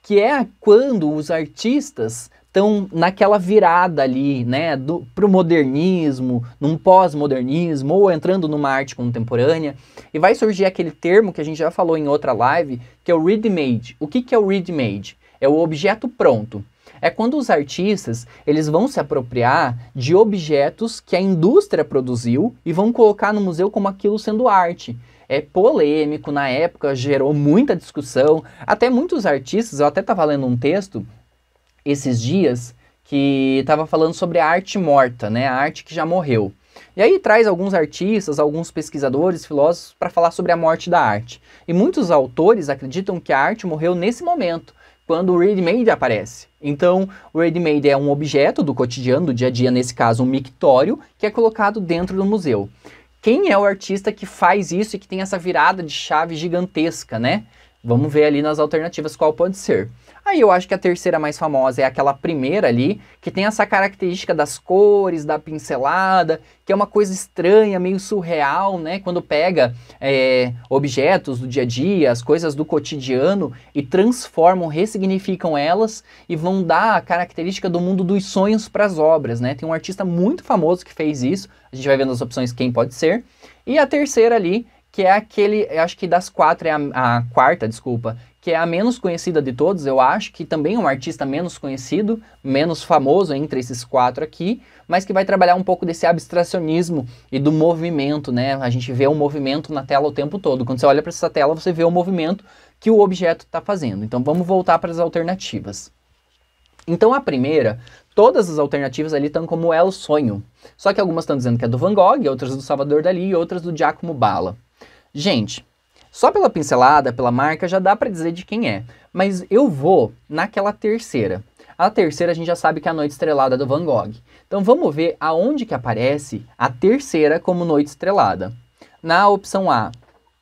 que é quando os artistas estão naquela virada ali, né, do, pro modernismo, num pós-modernismo, ou entrando numa arte contemporânea, e vai surgir aquele termo que a gente já falou em outra live, que é o ready-made. O que, que é o ready-made? É o objeto pronto. É quando os artistas, eles vão se apropriar de objetos que a indústria produziu e vão colocar no museu como aquilo sendo arte é polêmico, na época gerou muita discussão. Até muitos artistas, eu até estava lendo um texto esses dias que estava falando sobre a arte morta, né? A arte que já morreu. E aí traz alguns artistas, alguns pesquisadores, filósofos para falar sobre a morte da arte. E muitos autores acreditam que a arte morreu nesse momento, quando o ready-made aparece. Então, o ready-made é um objeto do cotidiano, do dia a dia, nesse caso um mictório, que é colocado dentro do museu. Quem é o artista que faz isso e que tem essa virada de chave gigantesca, né? Vamos ver ali nas alternativas qual pode ser. Aí eu acho que a terceira mais famosa é aquela primeira ali, que tem essa característica das cores, da pincelada, que é uma coisa estranha, meio surreal, né? Quando pega é, objetos do dia a dia, as coisas do cotidiano e transformam, ressignificam elas e vão dar a característica do mundo dos sonhos para as obras, né? Tem um artista muito famoso que fez isso, a gente vai vendo as opções quem pode ser. E a terceira ali, que é aquele, acho que das quatro é a, a quarta, desculpa, que é a menos conhecida de todos, eu acho, que também é um artista menos conhecido, menos famoso entre esses quatro aqui, mas que vai trabalhar um pouco desse abstracionismo e do movimento, né? A gente vê o um movimento na tela o tempo todo. Quando você olha para essa tela, você vê o movimento que o objeto está fazendo. Então vamos voltar para as alternativas. Então a primeira, todas as alternativas ali estão como é o sonho. Só que algumas estão dizendo que é do Van Gogh, outras do Salvador Dali e outras do Giacomo Bala. Gente, só pela pincelada, pela marca, já dá para dizer de quem é. Mas eu vou naquela terceira. A terceira a gente já sabe que é a Noite Estrelada do Van Gogh. Então vamos ver aonde que aparece a terceira como Noite Estrelada. Na opção A,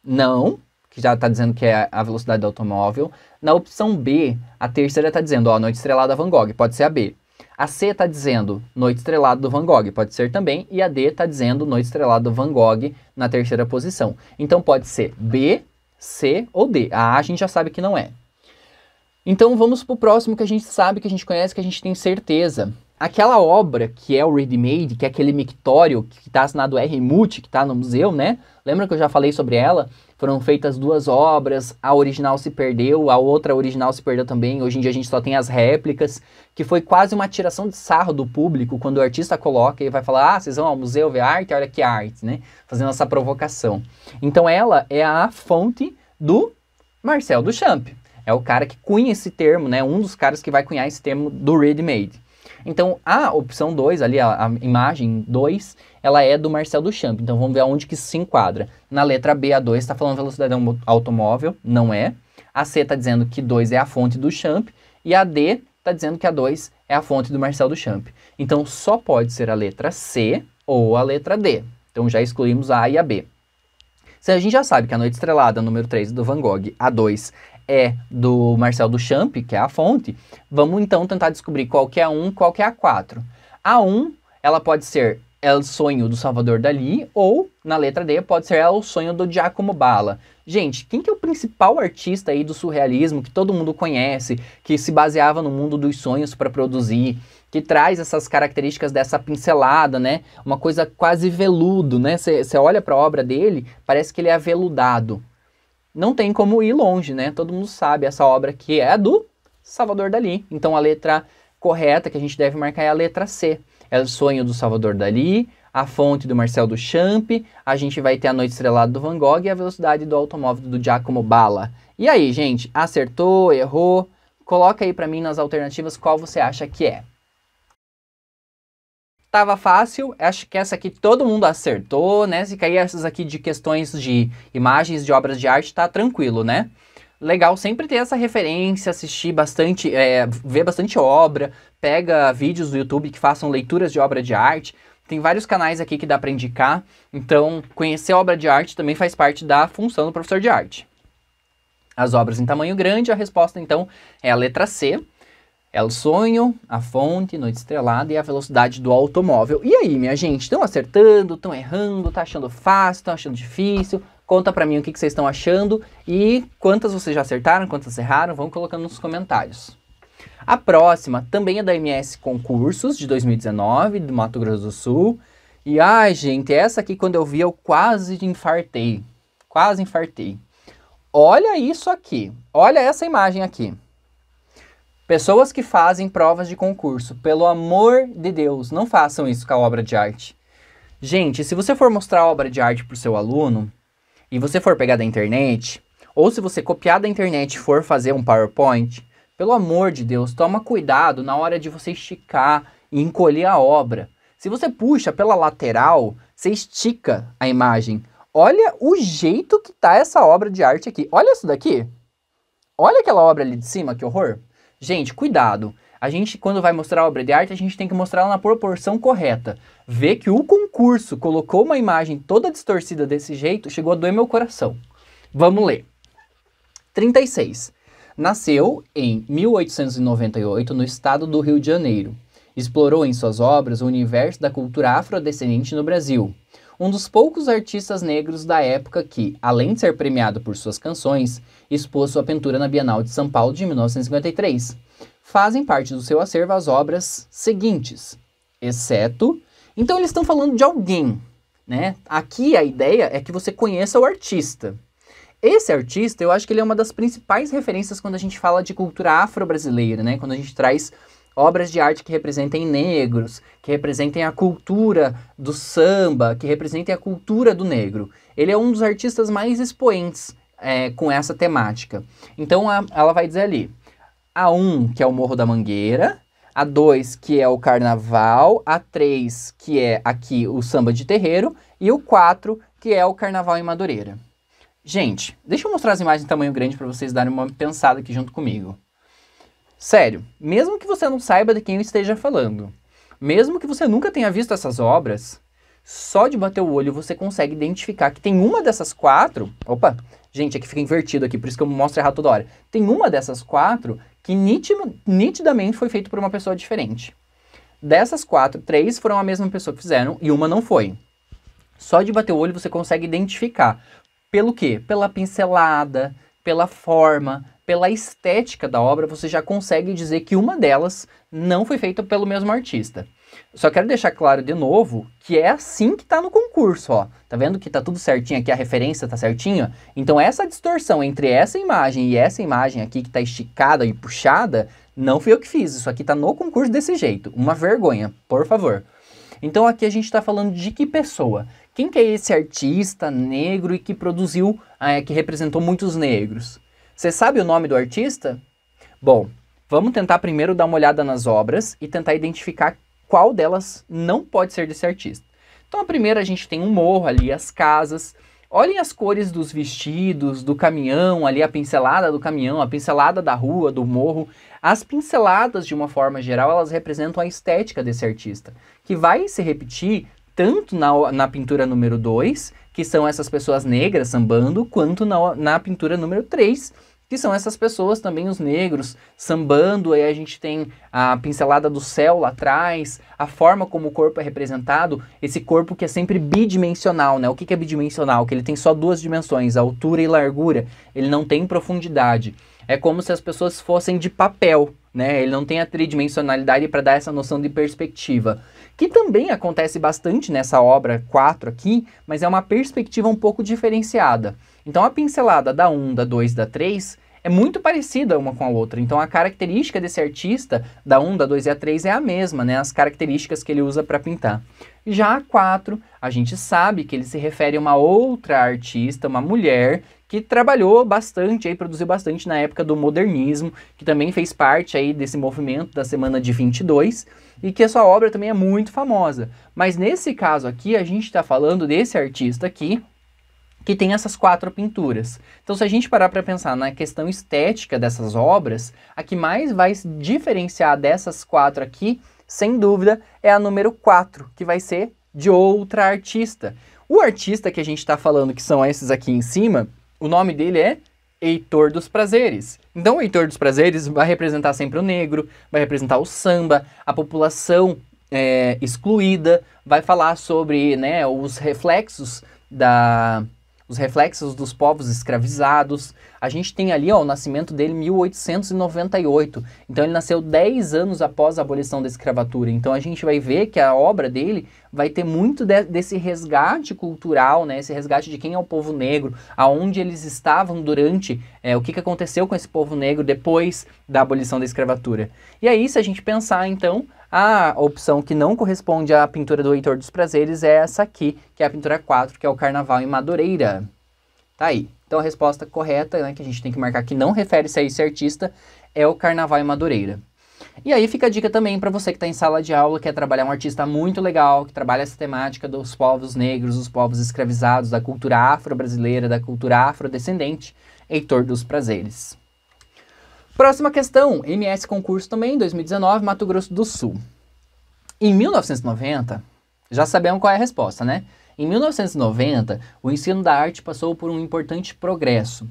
não, que já está dizendo que é a velocidade do automóvel. Na opção B, a terceira está dizendo, ó, Noite Estrelada Van Gogh, pode ser a B. A C está dizendo Noite Estrelada do Van Gogh, pode ser também, e a D está dizendo Noite Estrelada do Van Gogh na terceira posição. Então pode ser B, C ou D. A A a gente já sabe que não é. Então vamos para o próximo que a gente sabe, que a gente conhece, que a gente tem certeza. Aquela obra que é o Ready Made, que é aquele mictório que está assinado R. Muti, que está no museu, né? Lembra que eu já falei sobre ela? foram feitas duas obras, a original se perdeu, a outra original se perdeu também. Hoje em dia a gente só tem as réplicas, que foi quase uma tiração de sarro do público quando o artista coloca e vai falar: "Ah, vocês vão ao museu ver arte, olha que arte", né? Fazendo essa provocação. Então ela é a fonte do Marcel Duchamp. É o cara que cunha esse termo, né? Um dos caras que vai cunhar esse termo do ready-made. Então a opção 2 ali, a, a imagem 2, ela é do Marcel Duchamp. Então vamos ver aonde que se enquadra. Na letra B, a 2 está falando velocidade automóvel, não é. A C está dizendo que 2 é a fonte do Champ. E a D está dizendo que a 2 é a fonte do Marcel Duchamp. Então só pode ser a letra C ou a letra D. Então já excluímos a A e a B. Se a gente já sabe que a Noite Estrelada, número 3 do Van Gogh, a 2, é do Marcel Duchamp, que é a fonte, vamos então tentar descobrir qual que é a 1, qual que é a 4. A 1, ela pode ser o Sonho do Salvador Dali ou, na letra D, pode ser o Sonho do Giacomo Bala. Gente, quem que é o principal artista aí do surrealismo que todo mundo conhece, que se baseava no mundo dos sonhos para produzir, que traz essas características dessa pincelada, né? Uma coisa quase veludo, né? Você olha para a obra dele, parece que ele é aveludado não tem como ir longe, né? Todo mundo sabe essa obra que é do Salvador Dali. Então a letra correta que a gente deve marcar é a letra C. É o Sonho do Salvador Dali, a Fonte do Marcel Duchamp, a gente vai ter a Noite Estrelada do Van Gogh e a Velocidade do Automóvel do Giacomo Bala. E aí, gente, acertou, errou? Coloca aí para mim nas alternativas qual você acha que é. Tava fácil, acho que essa aqui todo mundo acertou, né? Se cair essas aqui de questões de imagens de obras de arte, tá tranquilo, né? Legal sempre ter essa referência, assistir bastante, é, ver bastante obra, pega vídeos do YouTube que façam leituras de obra de arte, tem vários canais aqui que dá para indicar, então conhecer obra de arte também faz parte da função do professor de arte. As obras em tamanho grande, a resposta então é a letra C. É o Sonho, A Fonte, Noite Estrelada e A Velocidade do Automóvel. E aí, minha gente, estão acertando, estão errando, tá achando fácil, estão achando difícil? Conta para mim o que, que vocês estão achando e quantas vocês já acertaram, quantas erraram, vão colocando nos comentários. A próxima também é da MS Concursos de 2019, do Mato Grosso do Sul. E ai, gente, essa aqui quando eu vi eu quase infartei. Quase infartei. Olha isso aqui. Olha essa imagem aqui. Pessoas que fazem provas de concurso, pelo amor de Deus, não façam isso com a obra de arte. Gente, se você for mostrar obra de arte para o seu aluno, e você for pegar da internet, ou se você copiar da internet e for fazer um PowerPoint, pelo amor de Deus, toma cuidado na hora de você esticar e encolher a obra. Se você puxa pela lateral, você estica a imagem. Olha o jeito que tá essa obra de arte aqui. Olha isso daqui. Olha aquela obra ali de cima, que horror. Gente, cuidado. A gente, quando vai mostrar a obra de arte, a gente tem que mostrar ela na proporção correta. Ver que o concurso colocou uma imagem toda distorcida desse jeito chegou a doer meu coração. Vamos ler. 36. Nasceu em 1898 no estado do Rio de Janeiro. Explorou em suas obras o universo da cultura afrodescendente no Brasil. Um dos poucos artistas negros da época que, além de ser premiado por suas canções, expôs sua pintura na Bienal de São Paulo de 1953. Fazem parte do seu acervo as obras seguintes, exceto. Então eles estão falando de alguém, né? Aqui a ideia é que você conheça o artista. Esse artista, eu acho que ele é uma das principais referências quando a gente fala de cultura afro-brasileira, né? Quando a gente traz obras de arte que representem negros, que representem a cultura do samba, que representem a cultura do negro. Ele é um dos artistas mais expoentes é, com essa temática. Então a, ela vai dizer ali: a 1, um, que é o Morro da Mangueira, a 2, que é o Carnaval, a 3, que é aqui o samba de terreiro, e o 4, que é o Carnaval em Madureira. Gente, deixa eu mostrar as imagens em tamanho grande para vocês darem uma pensada aqui junto comigo. Sério, mesmo que você não saiba de quem eu esteja falando, mesmo que você nunca tenha visto essas obras, só de bater o olho você consegue identificar que tem uma dessas quatro. Opa, gente, aqui fica invertido aqui, por isso que eu mostro errado toda hora. Tem uma dessas quatro que nitidamente foi feito por uma pessoa diferente. Dessas quatro, três foram a mesma pessoa que fizeram e uma não foi. Só de bater o olho você consegue identificar. Pelo quê? Pela pincelada, pela forma, pela estética da obra, você já consegue dizer que uma delas não foi feita pelo mesmo artista. Só quero deixar claro de novo que é assim que está no concurso, ó. Tá vendo que tá tudo certinho aqui, a referência tá certinha. Então essa distorção entre essa imagem e essa imagem aqui que tá esticada e puxada, não fui eu que fiz, isso aqui tá no concurso desse jeito. Uma vergonha, por favor. Então aqui a gente está falando de que pessoa? Quem que é esse artista negro e que produziu, ah, é, que representou muitos negros? Você sabe o nome do artista? Bom, vamos tentar primeiro dar uma olhada nas obras e tentar identificar qual delas não pode ser desse artista. Então a primeira a gente tem um morro ali, as casas. Olhem as cores dos vestidos, do caminhão, ali a pincelada do caminhão, a pincelada da rua, do morro. As pinceladas, de uma forma geral, elas representam a estética desse artista, que vai se repetir tanto na, na pintura número 2, que são essas pessoas negras sambando, quanto na, na pintura número 3, que são essas pessoas também, os negros, sambando, aí a gente tem a pincelada do céu lá atrás, a forma como o corpo é representado, esse corpo que é sempre bidimensional, né? O que, é bidimensional? Que ele tem só duas dimensões, altura e largura, ele não tem profundidade. É como se as pessoas fossem de papel, né? Ele não tem a tridimensionalidade para dar essa noção de perspectiva, que também acontece bastante nessa obra 4 aqui, mas é uma perspectiva um pouco diferenciada. Então a pincelada da 1, da 2, da 3 é muito parecida uma com a outra. Então a característica desse artista, da 1, da 2 e a 3, é a mesma, né? As características que ele usa para pintar. Já a 4, a gente sabe que ele se refere a uma outra artista, uma mulher, que trabalhou bastante, aí, produziu bastante na época do modernismo, que também fez parte aí desse movimento da Semana de 22, e que a sua obra também é muito famosa. Mas nesse caso aqui, a gente está falando desse artista aqui, que tem essas quatro pinturas. Então, se a gente parar para pensar na questão estética dessas obras, a que mais vai se diferenciar dessas quatro aqui, sem dúvida, é a número 4, que vai ser de outra artista. O artista que a gente está falando, que são esses aqui em cima, o nome dele é Heitor dos Prazeres. Então, o Heitor dos Prazeres vai representar sempre o negro, vai representar o samba, a população é, excluída, vai falar sobre né, os reflexos da os reflexos dos povos escravizados, a gente tem ali ó, o nascimento dele em 1898. Então ele nasceu 10 anos após a abolição da escravatura. Então a gente vai ver que a obra dele vai ter muito de, desse resgate cultural, né? Esse resgate de quem é o povo negro, aonde eles estavam durante, é, o que, que aconteceu com esse povo negro depois da abolição da escravatura. E aí, se a gente pensar, então, a opção que não corresponde à pintura do Heitor dos Prazeres é essa aqui, que é a pintura 4, que é o Carnaval em Madureira. Tá aí. Então a resposta correta, né, que a gente tem que marcar que não refere-se a é esse artista, é o Carnaval em Madureira. E aí fica a dica também para você que está em sala de aula, quer trabalhar um artista muito legal, que trabalha essa temática dos povos negros, dos povos escravizados, da cultura afro-brasileira, da cultura afrodescendente, Heitor dos Prazeres. Próxima questão, MS Concurso também, 2019, Mato Grosso do Sul. Em 1990, já sabemos qual é a resposta, né? Em 1990, o ensino da arte passou por um importante progresso.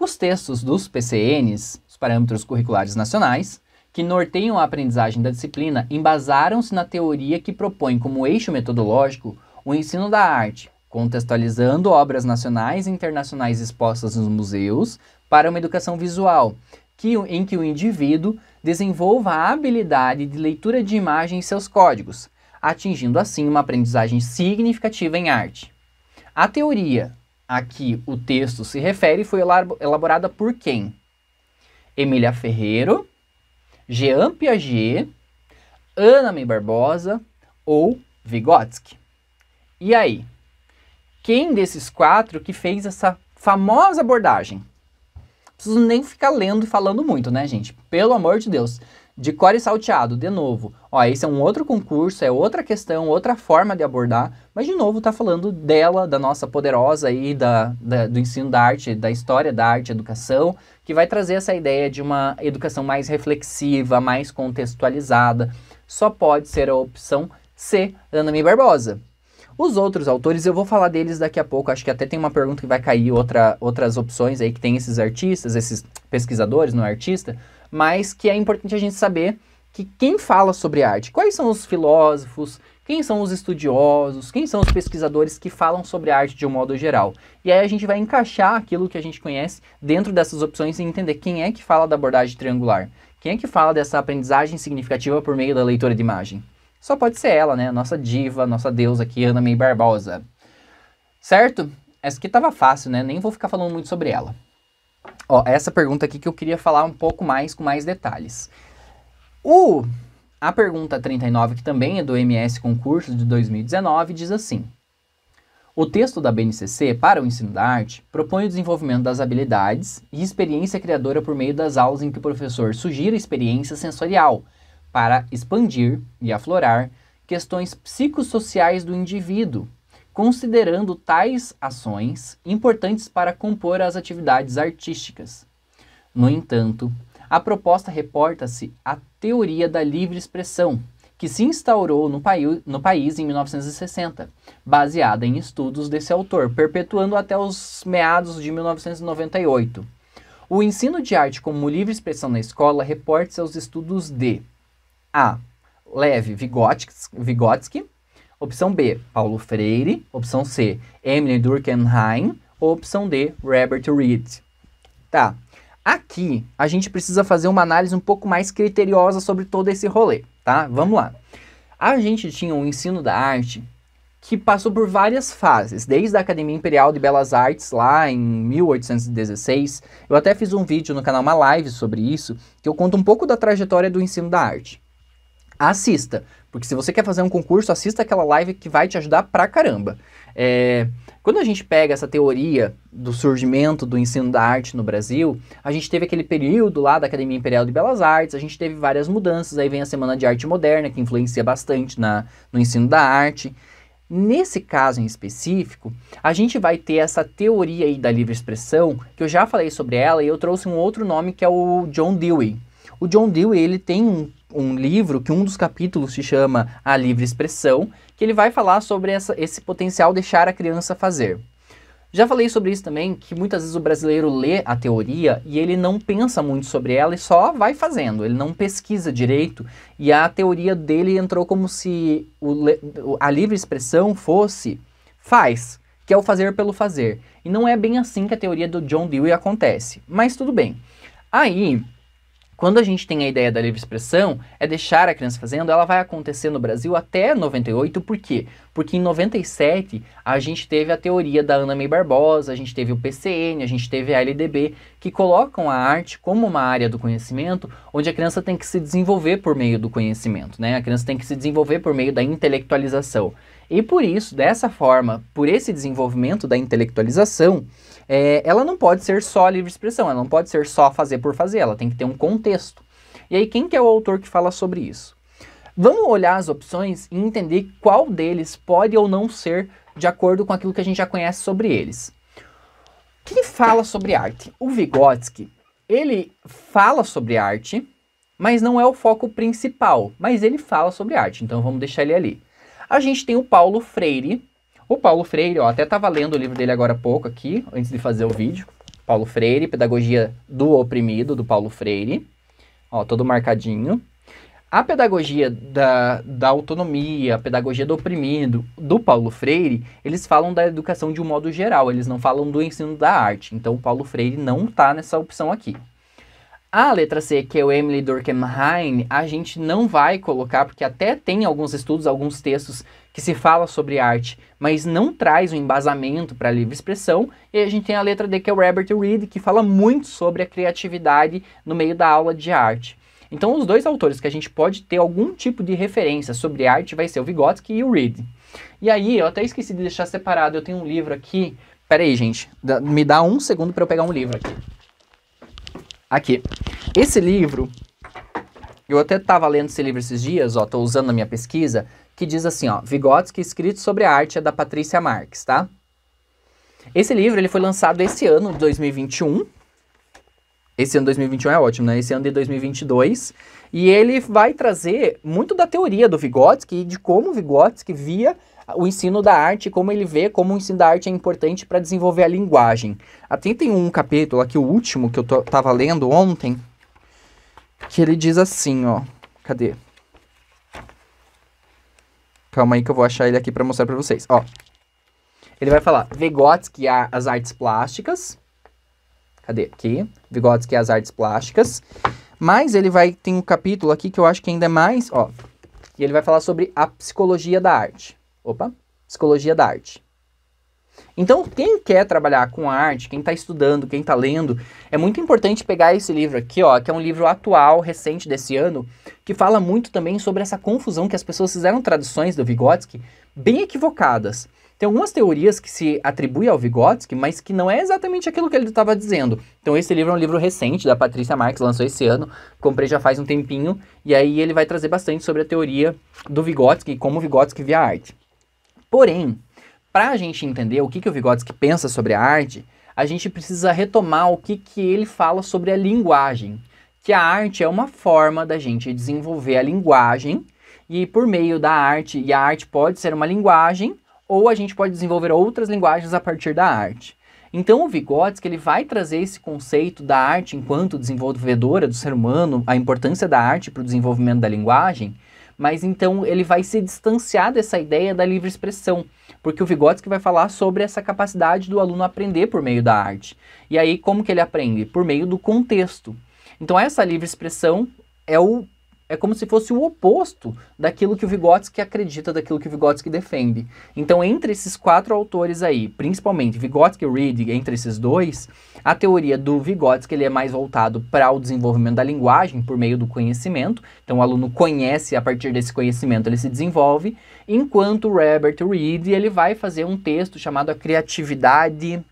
Os textos dos PCNs, os Parâmetros Curriculares Nacionais, que norteiam a aprendizagem da disciplina, embasaram-se na teoria que propõe como eixo metodológico o ensino da arte, contextualizando obras nacionais e internacionais expostas nos museus para uma educação visual, que, em que o indivíduo desenvolva a habilidade de leitura de imagem e seus códigos, atingindo assim uma aprendizagem significativa em arte. A teoria a que o texto se refere foi elaborada por quem? Emília Ferreiro, Jean Piaget, Ana May Barbosa ou Vygotsky. E aí? Quem desses quatro que fez essa famosa abordagem? Preciso nem ficar lendo e falando muito, né, gente? Pelo amor de Deus. De core salteado, de novo. Ó, esse é um outro concurso, é outra questão, outra forma de abordar, mas de novo está falando dela, da nossa poderosa aí, da, da, do ensino da arte, da história da arte, educação, que vai trazer essa ideia de uma educação mais reflexiva, mais contextualizada. Só pode ser a opção C, Anami Barbosa. Os outros autores, eu vou falar deles daqui a pouco, acho que até tem uma pergunta que vai cair, outra, outras opções aí que tem esses artistas, esses pesquisadores, não é artista, mas que é importante a gente saber que quem fala sobre arte, quais são os filósofos, quem são os estudiosos, quem são os pesquisadores que falam sobre arte de um modo geral. E aí a gente vai encaixar aquilo que a gente conhece dentro dessas opções e entender quem é que fala da abordagem triangular, quem é que fala dessa aprendizagem significativa por meio da leitura de imagem. Só pode ser ela, né? Nossa diva, nossa deusa aqui, Ana May Barbosa. Certo? Essa aqui tava fácil, né? Nem vou ficar falando muito sobre ela. Ó, essa pergunta aqui que eu queria falar um pouco mais, com mais detalhes. O, a pergunta 39, que também é do MS Concurso de 2019, diz assim. O texto da BNCC para o ensino da arte propõe o desenvolvimento das habilidades e experiência criadora por meio das aulas em que o professor sugira experiência sensorial para expandir e aflorar questões psicossociais do indivíduo considerando tais ações importantes para compor as atividades artísticas. No entanto, a proposta reporta-se à teoria da livre expressão, que se instaurou no, pai, no, país em 1960, baseada em estudos desse autor, perpetuando até os meados de 1998. O ensino de arte como livre expressão na escola reporta-se aos estudos de A. Lev Vygotsky, Opção B, Paulo Freire. Opção C, Emily Durkheim. Opção D, Robert Reed. Tá. Aqui a gente precisa fazer uma análise um pouco mais criteriosa sobre todo esse rolê, tá? Vamos lá. A gente tinha o um ensino da arte que passou por várias fases, desde a Academia Imperial de Belas Artes lá em 1816. Eu até fiz um vídeo no canal, uma live sobre isso, que eu conto um pouco da trajetória do ensino da arte. Assista, porque se você quer fazer um concurso, assista aquela live que vai te ajudar pra caramba. É, quando a gente pega essa teoria do surgimento do ensino da arte no Brasil, a gente teve aquele período lá da Academia Imperial de Belas Artes, a gente teve várias mudanças, aí vem a Semana de Arte Moderna, que influencia bastante na, no ensino da arte. Nesse caso em específico, a gente vai ter essa teoria aí da livre expressão, que eu já falei sobre ela e eu trouxe um outro nome que é o John Dewey. O John Dewey, ele tem um um livro que um dos capítulos se chama A Livre Expressão, que ele vai falar sobre essa, esse potencial deixar a criança fazer. Já falei sobre isso também, que muitas vezes o brasileiro lê a teoria e ele não pensa muito sobre ela e só vai fazendo, ele não pesquisa direito e a teoria dele entrou como se o, a livre expressão fosse faz, que é o fazer pelo fazer. E não é bem assim que a teoria do John Dewey acontece, mas tudo bem. Aí, quando a gente tem a ideia da livre expressão, é deixar a criança fazendo, ela vai acontecer no Brasil até 98, por quê? Porque em 97 a gente teve a teoria da Ana May Barbosa, a gente teve o PCN, a gente teve a LDB, que colocam a arte como uma área do conhecimento, onde a criança tem que se desenvolver por meio do conhecimento, né? A criança tem que se desenvolver por meio da intelectualização. E por isso, dessa forma, por esse desenvolvimento da intelectualização, é, ela não pode ser só livre expressão, ela não pode ser só fazer por fazer, ela tem que ter um contexto. E aí, quem que é o autor que fala sobre isso? Vamos olhar as opções e entender qual deles pode ou não ser de acordo com aquilo que a gente já conhece sobre eles. Quem fala sobre arte? O Vygotsky, ele fala sobre arte, mas não é o foco principal, mas ele fala sobre arte, então vamos deixar ele ali. A gente tem o Paulo Freire, o Paulo Freire, ó, até estava lendo o livro dele agora há pouco aqui, antes de fazer o vídeo. Paulo Freire, Pedagogia do Oprimido, do Paulo Freire. Ó, todo marcadinho. A pedagogia da, da autonomia, a pedagogia do oprimido, do Paulo Freire, eles falam da educação de um modo geral, eles não falam do ensino da arte. Então, o Paulo Freire não está nessa opção aqui. A letra C, que é o Emily Durkheim, a gente não vai colocar, porque até tem alguns estudos, alguns textos que se fala sobre arte, mas não traz um embasamento para a livre expressão. E a gente tem a letra D, que é o Robert Reed, que fala muito sobre a criatividade no meio da aula de arte. Então, os dois autores que a gente pode ter algum tipo de referência sobre arte vai ser o Vygotsky e o Reed. E aí, eu até esqueci de deixar separado, eu tenho um livro aqui. Pera aí, gente, me dá um segundo para eu pegar um livro aqui. Aqui. Esse livro, eu até estava lendo esse livro esses dias, ó, tô usando na minha pesquisa, que diz assim, ó, Vygotsky, escrito sobre a arte, é da Patrícia Marx, tá? Esse livro, ele foi lançado esse ano, 2021. Esse ano 2021 é ótimo, né? Esse ano de 2022. E ele vai trazer muito da teoria do Vygotsky e de como o Vygotsky via o ensino da arte, como ele vê como o ensino da arte é importante para desenvolver a linguagem. Até tem um capítulo aqui, o último, que eu estava lendo ontem, que ele diz assim, ó. Cadê? Calma aí que eu vou achar ele aqui para mostrar para vocês. Ó. Ele vai falar Vygotsky as artes plásticas. Cadê? Aqui. Vygotsky as artes plásticas. Mas ele vai tem um capítulo aqui que eu acho que ainda é mais, ó. E ele vai falar sobre a psicologia da arte. Opa, psicologia da arte. Então, quem quer trabalhar com arte, quem está estudando, quem está lendo, é muito importante pegar esse livro aqui, ó, que é um livro atual, recente desse ano, que fala muito também sobre essa confusão que as pessoas fizeram traduções do Vygotsky bem equivocadas. Tem algumas teorias que se atribuem ao Vygotsky, mas que não é exatamente aquilo que ele estava dizendo. Então esse livro é um livro recente da Patrícia Marx, lançou esse ano, comprei já faz um tempinho, e aí ele vai trazer bastante sobre a teoria do Vygotsky e como o Vygotsky via arte. Porém, para a gente entender o que, que o Vygotsky pensa sobre a arte, a gente precisa retomar o que, que ele fala sobre a linguagem, que a arte é uma forma da gente desenvolver a linguagem e por meio da arte, e a arte pode ser uma linguagem, ou a gente pode desenvolver outras linguagens a partir da arte. Então o Vygotsky ele vai trazer esse conceito da arte enquanto desenvolvedora do ser humano, a importância da arte para o desenvolvimento da linguagem, mas então ele vai se distanciar dessa ideia da livre expressão, porque o Vygotsky vai falar sobre essa capacidade do aluno aprender por meio da arte. E aí, como que ele aprende? Por meio do contexto. Então, essa livre expressão é o é como se fosse o oposto daquilo que o Vygotsky acredita, daquilo que o Vygotsky defende. Então, entre esses quatro autores aí, principalmente Vygotsky e Reed, entre esses dois, a teoria do Vygotsky ele é mais voltado para o desenvolvimento da linguagem por meio do conhecimento. Então, o aluno conhece a partir desse conhecimento ele se desenvolve, enquanto o Robert Reed ele vai fazer um texto chamado A Criatividade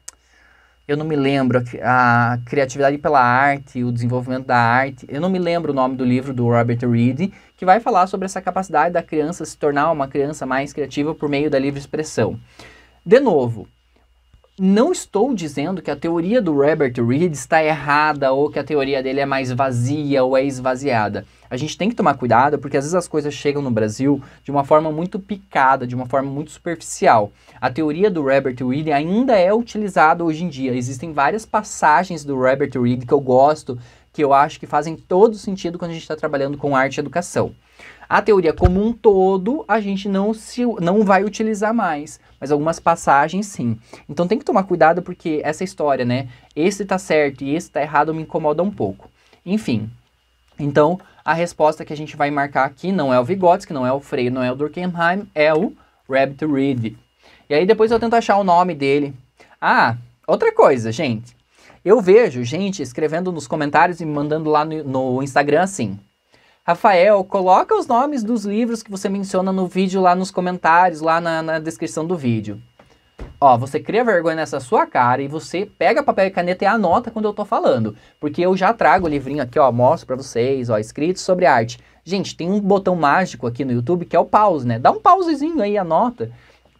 eu não me lembro, a, criatividade pela arte, o desenvolvimento da arte, eu não me lembro o nome do livro do Robert Reed, que vai falar sobre essa capacidade da criança se tornar uma criança mais criativa por meio da livre expressão. De novo, não estou dizendo que a teoria do Robert Reed está errada ou que a teoria dele é mais vazia ou é esvaziada. A gente tem que tomar cuidado porque às vezes as coisas chegam no Brasil de uma forma muito picada, de uma forma muito superficial. A teoria do Robert Reed ainda é utilizada hoje em dia. Existem várias passagens do Robert Reed que eu gosto que eu acho que fazem todo sentido quando a gente está trabalhando com arte e educação. A teoria como um todo, a gente não, se, não vai utilizar mais, mas algumas passagens sim. Então tem que tomar cuidado porque essa história, né? Esse está certo e esse está errado me incomoda um pouco. Enfim, então a resposta que a gente vai marcar aqui não é o Vygotsky, não é o Frey, não é o Durkheim, é o Rabbit Reed. E aí depois eu tento achar o nome dele. Ah, outra coisa, gente. Eu vejo gente escrevendo nos comentários e me mandando lá no, no Instagram assim. Rafael, coloca os nomes dos livros que você menciona no vídeo lá nos comentários, lá na, na descrição do vídeo. Ó, você cria vergonha nessa sua cara e você pega papel e caneta e anota quando eu tô falando. Porque eu já trago o livrinho aqui, ó, mostro pra vocês, ó, escrito sobre arte. Gente, tem um botão mágico aqui no YouTube que é o pause, né? Dá um pausezinho aí, anota.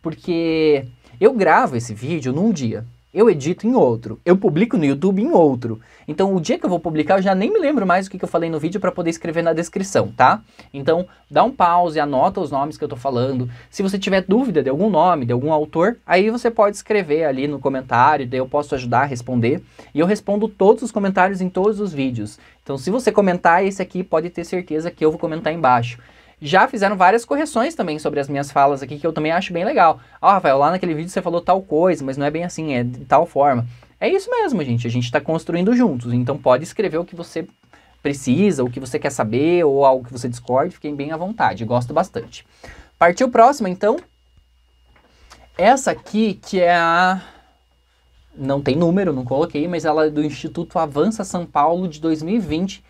Porque eu gravo esse vídeo num dia eu edito em outro, eu publico no YouTube em outro. Então, o dia que eu vou publicar, eu já nem me lembro mais o que, que eu falei no vídeo para poder escrever na descrição, tá? Então, dá um pause, anota os nomes que eu tô falando. Se você tiver dúvida de algum nome, de algum autor, aí você pode escrever ali no comentário, daí eu posso ajudar a responder. E eu respondo todos os comentários em todos os vídeos. Então, se você comentar esse aqui, pode ter certeza que eu vou comentar embaixo já fizeram várias correções também sobre as minhas falas aqui, que eu também acho bem legal. Ó, oh, Rafael, lá naquele vídeo você falou tal coisa, mas não é bem assim, é de tal forma. É isso mesmo, gente. A gente está construindo juntos. Então pode escrever o que você precisa, o que você quer saber, ou algo que você discorde, fiquem bem à vontade. Gosto bastante. Partiu próxima, então. Essa aqui, que é a. Não tem número, não coloquei, mas ela é do Instituto Avança São Paulo de 2020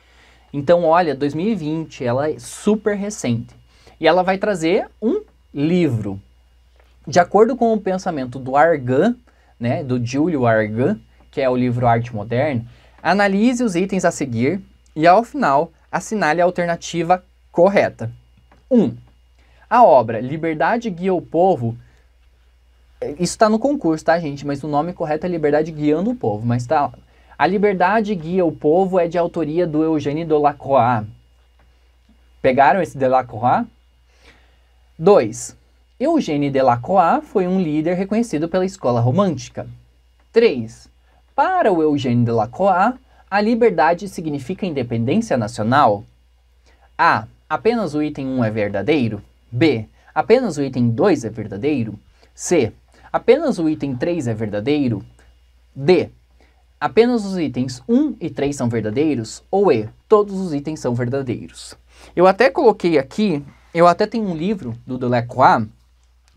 então, olha, 2020, ela é super recente. E ela vai trazer um livro. De acordo com o pensamento do Argan, né, do Júlio Argan, que é o livro Arte Moderna, analise os itens a seguir e, ao final, assinale a alternativa correta. 1. Um, a obra Liberdade Guia o Povo. Eh, isso está no concurso, tá, gente? Mas o nome correto é Liberdade Guiando o Povo, mas está a Liberdade Guia o Povo é de autoria do Eugênio Delacroix. Pegaram esse Delacroix? 2. Eugênio Delacroix foi um líder reconhecido pela escola romântica. 3. Para o Eugênio Delacroix, a liberdade significa independência nacional? A. Apenas o item 1 é verdadeiro? B. Apenas o item 2 é verdadeiro? C. Apenas o item 3 é verdadeiro? D apenas os itens 1 e 3 são verdadeiros, ou E, é, todos os itens são verdadeiros. Eu até coloquei aqui, eu até tenho um livro do Delacroix,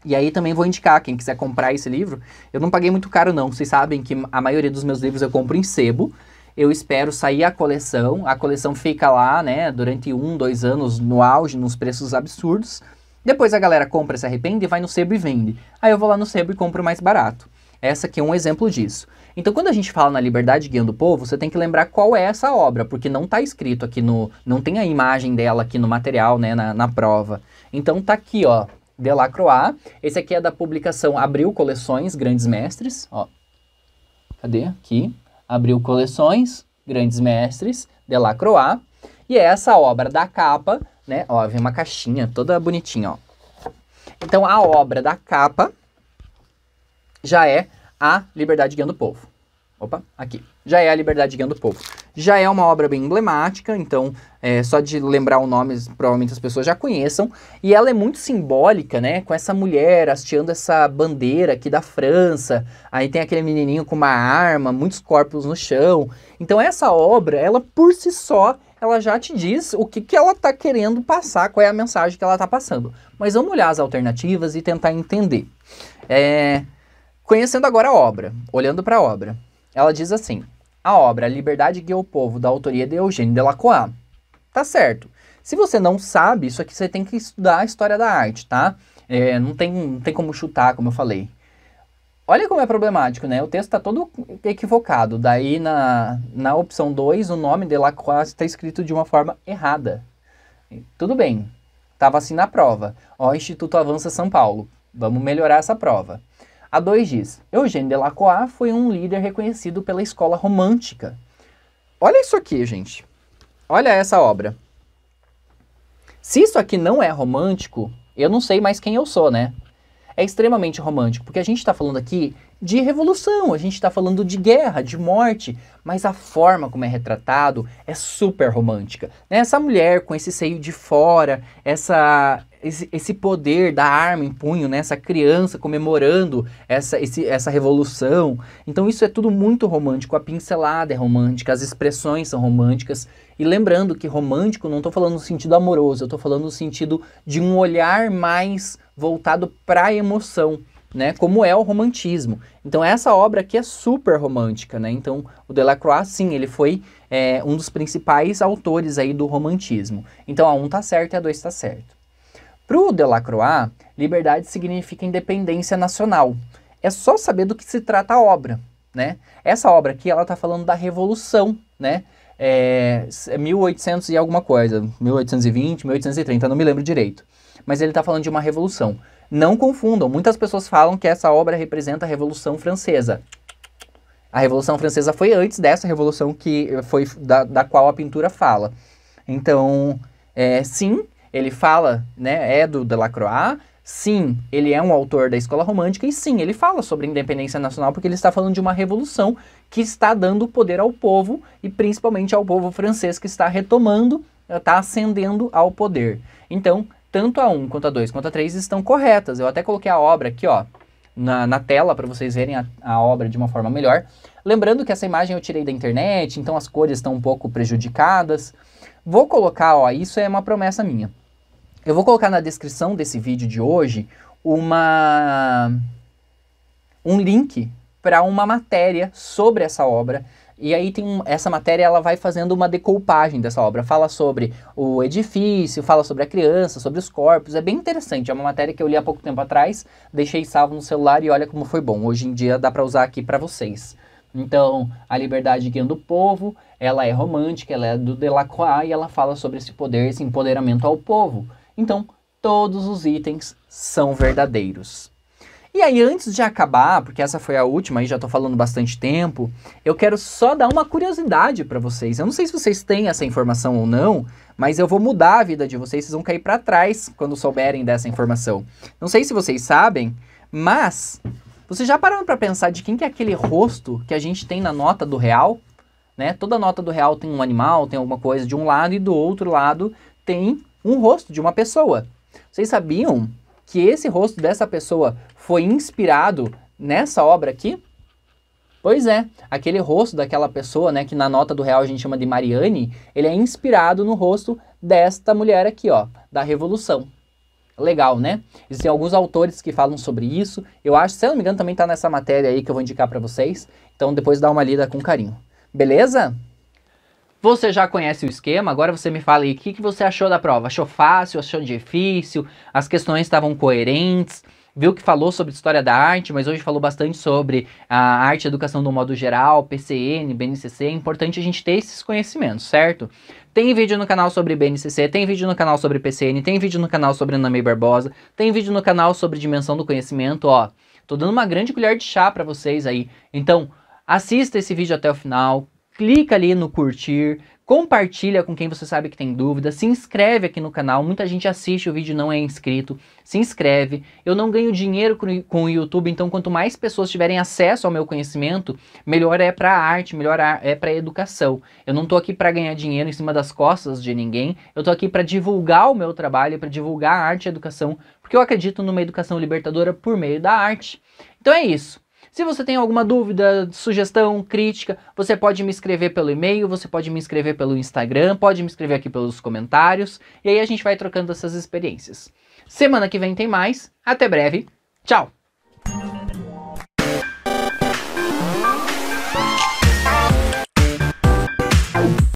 e aí também vou indicar, quem quiser comprar esse livro, eu não paguei muito caro não, vocês sabem que a maioria dos meus livros eu compro em sebo, eu espero sair a coleção, a coleção fica lá, né, durante um, dois anos no auge, nos preços absurdos, depois a galera compra, se arrepende, vai no sebo e vende. Aí eu vou lá no sebo e compro mais barato. Essa aqui é um exemplo disso. Então, quando a gente fala na liberdade guiando o povo, você tem que lembrar qual é essa obra, porque não está escrito aqui no. não tem a imagem dela aqui no material, né, na, na prova. Então tá aqui, ó, Delacroix. Esse aqui é da publicação Abril Coleções, Grandes Mestres, ó. Cadê? Aqui. Abril Coleções, Grandes Mestres, Delacroix. E é essa obra da capa, né? Ó, vem uma caixinha toda bonitinha, ó. Então a obra da capa já é a Liberdade Guiando o Povo. Opa, aqui. Já é a Liberdade Guiando o Povo. Já é uma obra bem emblemática, então é, só de lembrar o nome, provavelmente as pessoas já conheçam. E ela é muito simbólica, né? Com essa mulher hasteando essa bandeira aqui da França. Aí tem aquele menininho com uma arma, muitos corpos no chão. Então essa obra, ela por si só, ela já te diz o que, que ela está querendo passar, qual é a mensagem que ela está passando. Mas vamos olhar as alternativas e tentar entender. É... Conhecendo agora a obra, olhando para a obra, ela diz assim: a obra Liberdade Guia o Povo, da autoria de Eugênio Delacroix. Tá certo. Se você não sabe, isso aqui você tem que estudar a história da arte, tá? É, não, tem, não tem como chutar, como eu falei. Olha como é problemático, né? O texto está todo equivocado. Daí, na, na opção 2, o nome Delacroix está escrito de uma forma errada. Tudo bem, estava assim na prova. Ó, Instituto Avança São Paulo. Vamos melhorar essa prova. A 2 diz: Eugênio Delacroix foi um líder reconhecido pela escola romântica. Olha isso aqui, gente. Olha essa obra. Se isso aqui não é romântico, eu não sei mais quem eu sou, né? É extremamente romântico, porque a gente está falando aqui de revolução, a gente está falando de guerra, de morte, mas a forma como é retratado é super romântica. Né? Essa mulher com esse seio de fora, essa esse, esse poder da arma em punho, né? essa criança comemorando essa, esse, essa revolução. Então isso é tudo muito romântico, a pincelada é romântica, as expressões são românticas. E lembrando que romântico não estou falando no sentido amoroso, eu estou falando no sentido de um olhar mais voltado para a emoção. Né, como é o romantismo. Então essa obra aqui é super romântica, né? Então o Delacroix, sim, ele foi é, um dos principais autores aí do romantismo. Então a um tá certo e a dois tá certo. Para o Delacroix, liberdade significa independência nacional. É só saber do que se trata a obra, né? Essa obra aqui, ela está falando da Revolução, né? É, 1800 é e alguma coisa, 1820, 1830, não me lembro direito. Mas ele está falando de uma revolução. Não confundam, muitas pessoas falam que essa obra representa a Revolução Francesa. A Revolução Francesa foi antes dessa revolução que foi da, da qual a pintura fala. Então, é, sim, ele fala, né, é do Delacroix, sim, ele é um autor da escola romântica e sim, ele fala sobre independência nacional porque ele está falando de uma revolução que está dando poder ao povo e principalmente ao povo francês que está retomando, está eh, ascendendo ao poder. Então, tanto a 1 um, quanto a 2 quanto a 3 estão corretas. Eu até coloquei a obra aqui, ó, na, na tela para vocês verem a, a obra de uma forma melhor. Lembrando que essa imagem eu tirei da internet, então as cores estão um pouco prejudicadas. Vou colocar, ó, isso é uma promessa minha. Eu vou colocar na descrição desse vídeo de hoje uma um link para uma matéria sobre essa obra. E aí tem um, essa matéria ela vai fazendo uma decoupagem dessa obra, fala sobre o edifício, fala sobre a criança, sobre os corpos, é bem interessante, é uma matéria que eu li há pouco tempo atrás, deixei salvo no celular e olha como foi bom. Hoje em dia dá para usar aqui para vocês. Então, a liberdade guiando o povo, ela é romântica, ela é do Delacroix e ela fala sobre esse poder, esse empoderamento ao povo. Então, todos os itens são verdadeiros. E aí, antes de acabar, porque essa foi a última e já estou falando bastante tempo, eu quero só dar uma curiosidade para vocês. Eu não sei se vocês têm essa informação ou não, mas eu vou mudar a vida de vocês, vocês vão cair para trás quando souberem dessa informação. Não sei se vocês sabem, mas vocês já pararam para pensar de quem que é aquele rosto que a gente tem na nota do real? Né? Toda nota do real tem um animal, tem alguma coisa de um lado e do outro lado tem um rosto de uma pessoa. Vocês sabiam que esse rosto dessa pessoa foi inspirado nessa obra aqui? Pois é, aquele rosto daquela pessoa, né, que na nota do real a gente chama de Mariane, ele é inspirado no rosto desta mulher aqui, ó, da Revolução. Legal, né? Existem alguns autores que falam sobre isso. Eu acho, se eu não me engano, também está nessa matéria aí que eu vou indicar para vocês. Então depois dá uma lida com carinho. Beleza? Você já conhece o esquema, agora você me fala aí o que, que você achou da prova. Achou fácil, achou difícil, as questões estavam coerentes, viu que falou sobre história da arte, mas hoje falou bastante sobre a arte e educação do modo geral, PCN, BNCC, é importante a gente ter esses conhecimentos, certo? Tem vídeo no canal sobre BNCC, tem vídeo no canal sobre PCN, tem vídeo no canal sobre May Barbosa, tem vídeo no canal sobre dimensão do conhecimento, ó. Tô dando uma grande colher de chá para vocês aí. Então, Assista esse vídeo até o final, clica ali no curtir, compartilha com quem você sabe que tem dúvida, se inscreve aqui no canal, muita gente assiste o vídeo não é inscrito, se inscreve. Eu não ganho dinheiro com o YouTube, então quanto mais pessoas tiverem acesso ao meu conhecimento, melhor é para a arte, melhor é para a educação. Eu não estou aqui para ganhar dinheiro em cima das costas de ninguém, eu estou aqui para divulgar o meu trabalho, para divulgar a arte e a educação, porque eu acredito numa educação libertadora por meio da arte. Então é isso. Se você tem alguma dúvida, sugestão, crítica, você pode me escrever pelo e-mail, você pode me escrever pelo Instagram, pode me escrever aqui pelos comentários, e aí a gente vai trocando essas experiências. Semana que vem tem mais, até breve, tchau!